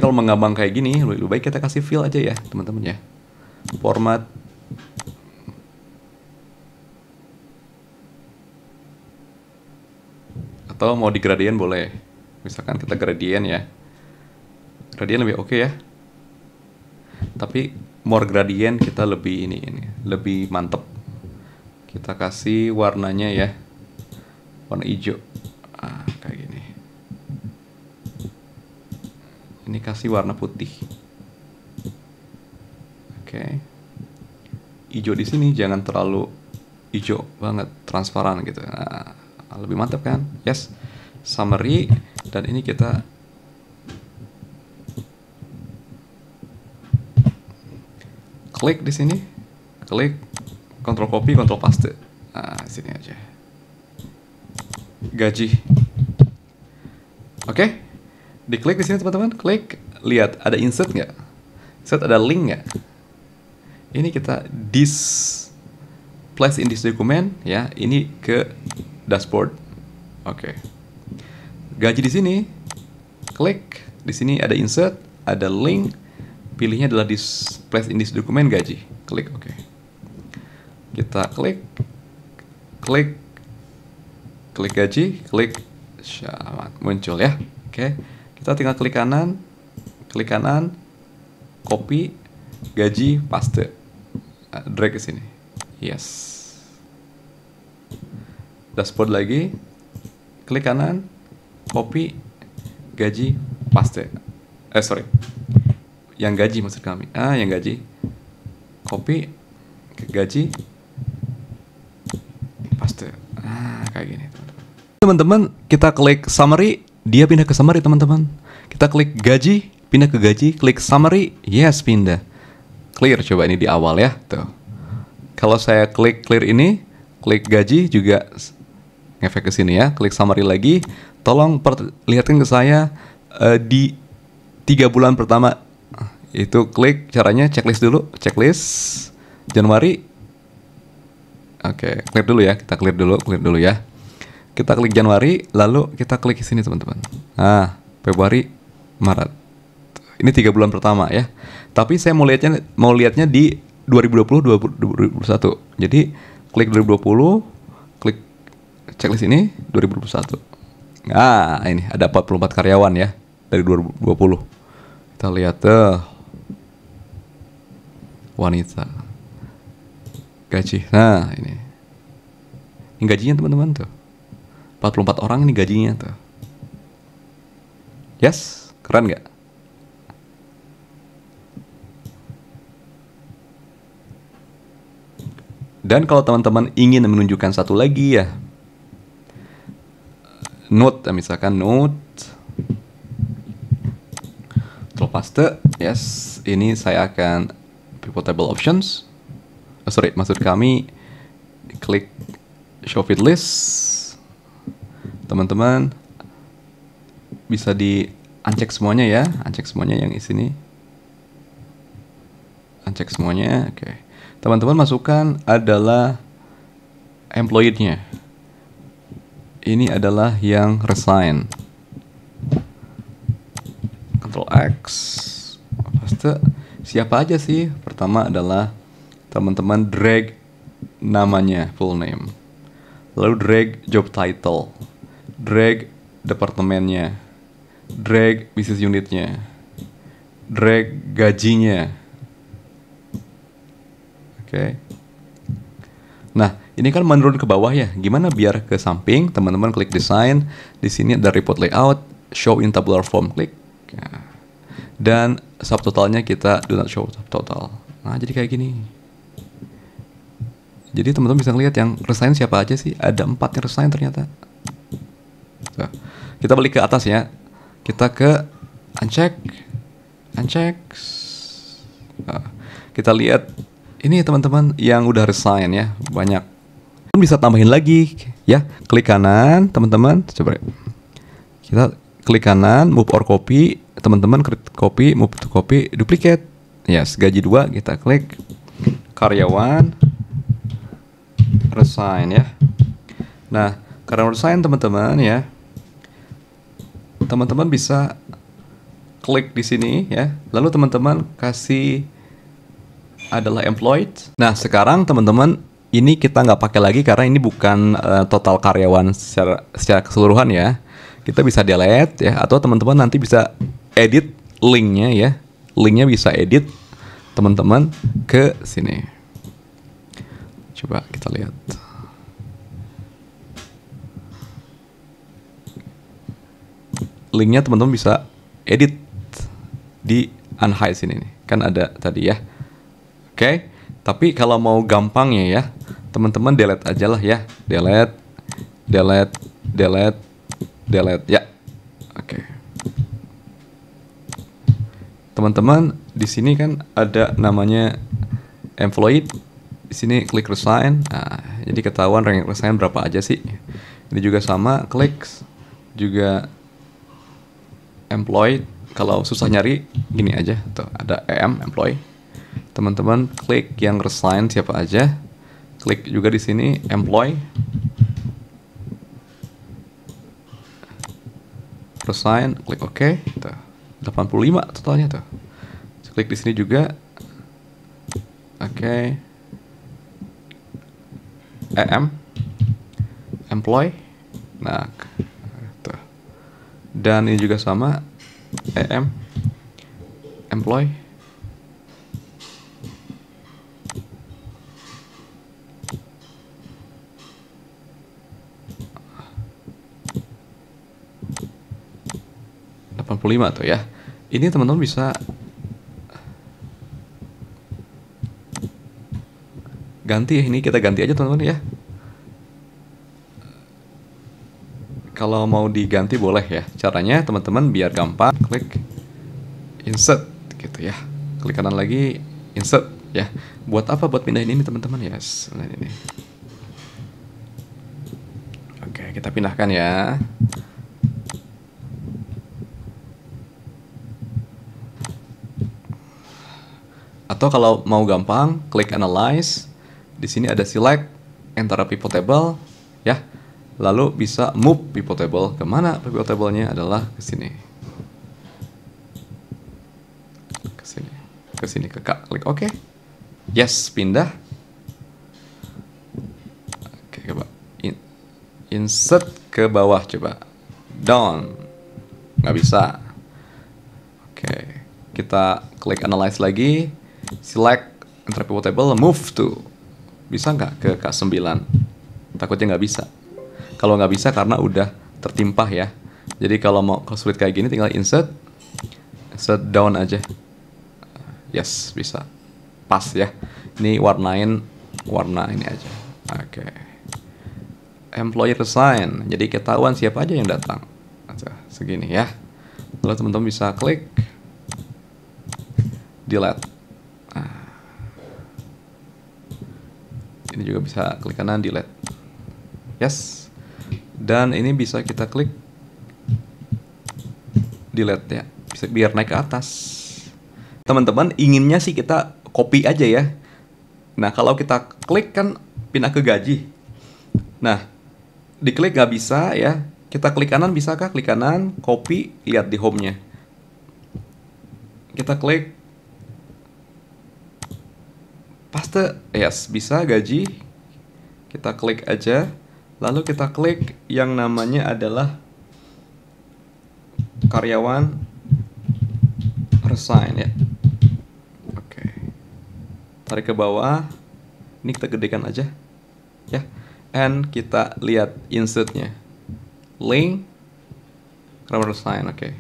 kalau mengambang kayak gini lebih baik kita kasih fill aja ya teman-teman ya format atau mau di gradient boleh misalkan kita gradient ya gradient lebih oke okay ya tapi more gradient kita lebih ini ini lebih mantep kita kasih warnanya ya warna hijau ah, kayak gitu ini kasih warna putih oke okay. hijau di sini jangan terlalu hijau banget transparan gitu nah, lebih mantap kan yes summary dan ini kita klik di sini klik Control copy Control paste nah sini aja gaji oke Diklik di sini teman-teman, klik lihat ada insert nggak? Insert ada link nggak? Ini kita dis place in this document ya, ini ke dashboard. Oke. Okay. Gaji di sini klik di sini ada insert, ada link, pilihnya adalah this place in this document gaji. Klik oke. Okay. Kita klik klik klik gaji, klik syarat muncul ya. Oke. Okay. Kita tinggal klik kanan, klik kanan, copy, gaji, paste. Ah, drag ke sini. Yes. Dashboard lagi. Klik kanan, copy, gaji, paste. Eh, sorry. Yang gaji maksud kami. Ah, yang gaji. Copy, ke gaji, paste. Ah, kayak gini. Teman-teman, kita klik summary dia pindah ke summary teman-teman. Kita klik gaji, pindah ke gaji, klik summary, yes pindah. Clear coba ini di awal ya, tuh. Kalau saya klik clear ini, klik gaji juga ngefek ke sini ya, klik summary lagi. Tolong perlihatkan ke saya uh, di tiga bulan pertama itu klik caranya checklist dulu, checklist Januari. Oke, okay, clear dulu ya, kita clear dulu, clear dulu ya kita klik Januari, lalu kita klik sini teman-teman. Nah, Februari, Maret. Ini tiga bulan pertama ya. Tapi saya mau lihatnya mau lihatnya di 2020 2021. Jadi klik 2020, klik checklist ini 2021. Nah, ini ada 44 karyawan ya dari 2020. Kita lihat tuh. Eh, wanita. Gaji. Nah, ini. Ini gajinya teman-teman tuh. 44 orang ini gajinya tuh. Yes, keren nggak? Dan kalau teman-teman ingin menunjukkan satu lagi ya, note ya, misalkan note paste yes ini saya akan table options oh, sorry maksud kami klik show fit list teman-teman bisa di uncheck semuanya ya uncheck semuanya yang di sini uncheck semuanya oke okay. teman-teman masukkan adalah employee-nya ini adalah yang resign Control X paste siapa aja sih pertama adalah teman-teman drag namanya full name lalu drag job title drag departemennya, drag bisnis unitnya, drag gajinya. Oke. Okay. Nah, ini kan menurun ke bawah ya. Gimana biar ke samping? Teman-teman klik design, Di sini ada report layout, show in tabular form, klik. Dan subtotalnya kita do not show subtotal. Nah, jadi kayak gini. Jadi teman-teman bisa lihat yang resign siapa aja sih? Ada empat yang resign ternyata. Gitu. Kita balik ke atas ya Kita ke uncheck, uncheck. Nah, kita lihat ini teman-teman yang udah resign ya banyak. Bisa tambahin lagi ya. Klik kanan teman-teman. Coba kita klik kanan move or copy teman-teman copy move to copy duplicate yes gaji dua kita klik karyawan resign ya nah karena resign teman-teman ya teman-teman bisa klik di sini ya. Lalu teman-teman kasih adalah employed. Nah, sekarang teman-teman ini kita nggak pakai lagi karena ini bukan uh, total karyawan secara, secara keseluruhan ya. Kita bisa delete ya atau teman-teman nanti bisa edit linknya ya. Linknya bisa edit teman-teman ke sini. Coba kita lihat. linknya teman-teman bisa edit di unhide sini nih. Kan ada tadi ya. Oke. Okay? Tapi kalau mau gampangnya ya, teman-teman delete aja lah ya. Delete, delete, delete, delete. Ya. Oke. Okay. Teman-teman, di sini kan ada namanya employee. Di sini klik resign. Nah, jadi ketahuan rank resign berapa aja sih. Ini juga sama, klik juga employee kalau susah nyari gini aja tuh ada em employee teman-teman klik yang resign siapa aja klik juga di sini employee resign klik OK tuh 85 totalnya tuh klik di sini juga oke okay. em employee nah dan ini juga sama em employ lima tuh ya ini teman-teman bisa ganti ini kita ganti aja teman-teman ya Kalau mau diganti boleh ya. Caranya teman-teman biar gampang klik insert gitu ya. Klik kanan lagi insert ya. Buat apa? Buat pindahin ini teman-teman ya. Yes. Nah, ini. Oke, kita pindahkan ya. Atau kalau mau gampang, klik analyze. Di sini ada select, enter pivot table, ya lalu bisa move pivot table kemana pivot table-nya adalah ke sini ke sini ke sini ke kak klik oke okay. yes pindah oke okay, coba In insert ke bawah coba down nggak bisa oke okay. kita klik analyze lagi select pivot table move to bisa nggak ke K9 takutnya nggak bisa kalau nggak bisa karena udah tertimpah ya jadi kalau mau sulit kayak gini tinggal insert insert down aja yes bisa pas ya ini warnain warna ini aja oke okay. employer sign jadi ketahuan siapa aja yang datang segini ya lalu teman-teman bisa klik delete ah. ini juga bisa klik kanan delete yes dan ini bisa kita klik delete ya bisa biar naik ke atas teman-teman inginnya sih kita copy aja ya nah kalau kita klik kan pindah ke gaji nah diklik nggak bisa ya kita klik kanan bisakah klik kanan copy lihat di home-nya kita klik paste yes bisa gaji kita klik aja Lalu kita klik yang namanya adalah karyawan resign ya. Oke. Tarik ke bawah. Ini kita gedekan aja. Ya. And kita lihat insertnya. Link karyawan resign. Oke.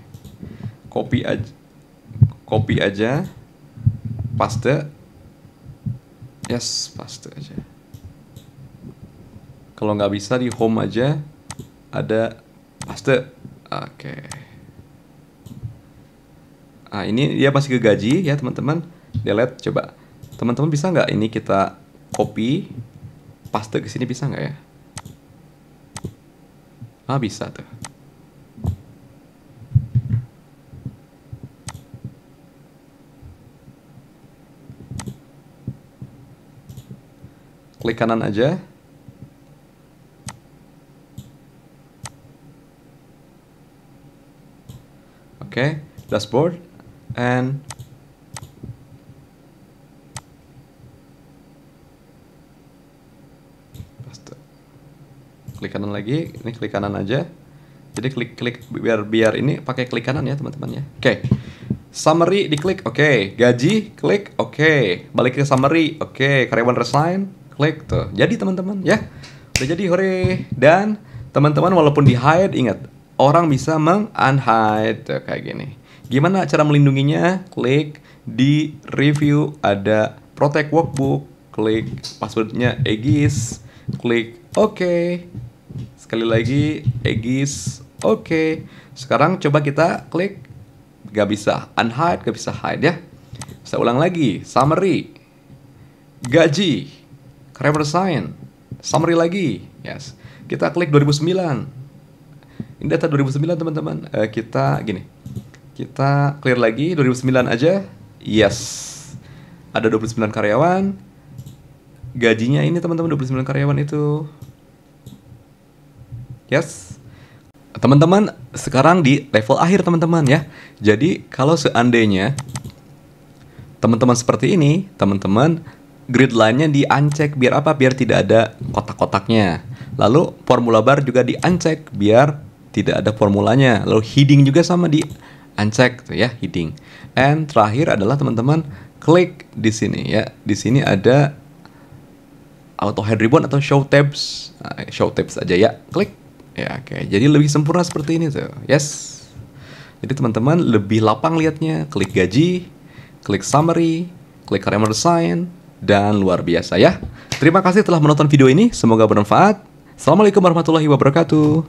Copy aja. Copy aja. Paste. Yes, paste aja. Kalau nggak bisa di home aja ada paste. Oke. Okay. Nah, ini dia pasti ke gaji ya, teman-teman. Delete coba. Teman-teman bisa nggak ini kita copy paste ke sini bisa nggak ya? Ah, bisa tuh. Klik kanan aja, dashboard and klik kanan lagi ini klik kanan aja jadi klik klik biar biar ini pakai klik kanan ya teman-teman ya oke okay. summary diklik oke okay. gaji klik oke okay. balik ke summary oke okay. karyawan resign klik tuh jadi teman-teman ya udah jadi hore dan teman-teman walaupun di hide ingat orang bisa meng unhide tuh, kayak gini Gimana cara melindunginya? Klik di review ada Protect Workbook, klik passwordnya Egis, klik OK. Sekali lagi Egis, OK. Sekarang coba kita klik gak bisa unhide, gak bisa hide ya. Saya ulang lagi, summary, gaji, career sign, summary lagi, yes. Kita klik 2009. Ini data 2009 teman-teman. Uh, kita gini, kita clear lagi 2009 aja. Yes. Ada 29 karyawan. Gajinya ini teman-teman 29 karyawan itu. Yes. Teman-teman, sekarang di level akhir teman-teman ya. Jadi kalau seandainya teman-teman seperti ini, teman-teman grid line-nya di uncheck biar apa? Biar tidak ada kotak-kotaknya. Lalu formula bar juga di uncheck biar tidak ada formulanya. Lalu heading juga sama di uncheck tuh ya hiding. And terakhir adalah teman-teman klik di sini ya. Di sini ada auto head ribbon atau show tabs. Nah, show tabs aja ya. Klik. Ya oke. Okay. Jadi lebih sempurna seperti ini tuh. Yes. Jadi teman-teman lebih lapang lihatnya. Klik gaji, klik summary, klik grammar design dan luar biasa ya. Terima kasih telah menonton video ini. Semoga bermanfaat. Assalamualaikum warahmatullahi wabarakatuh.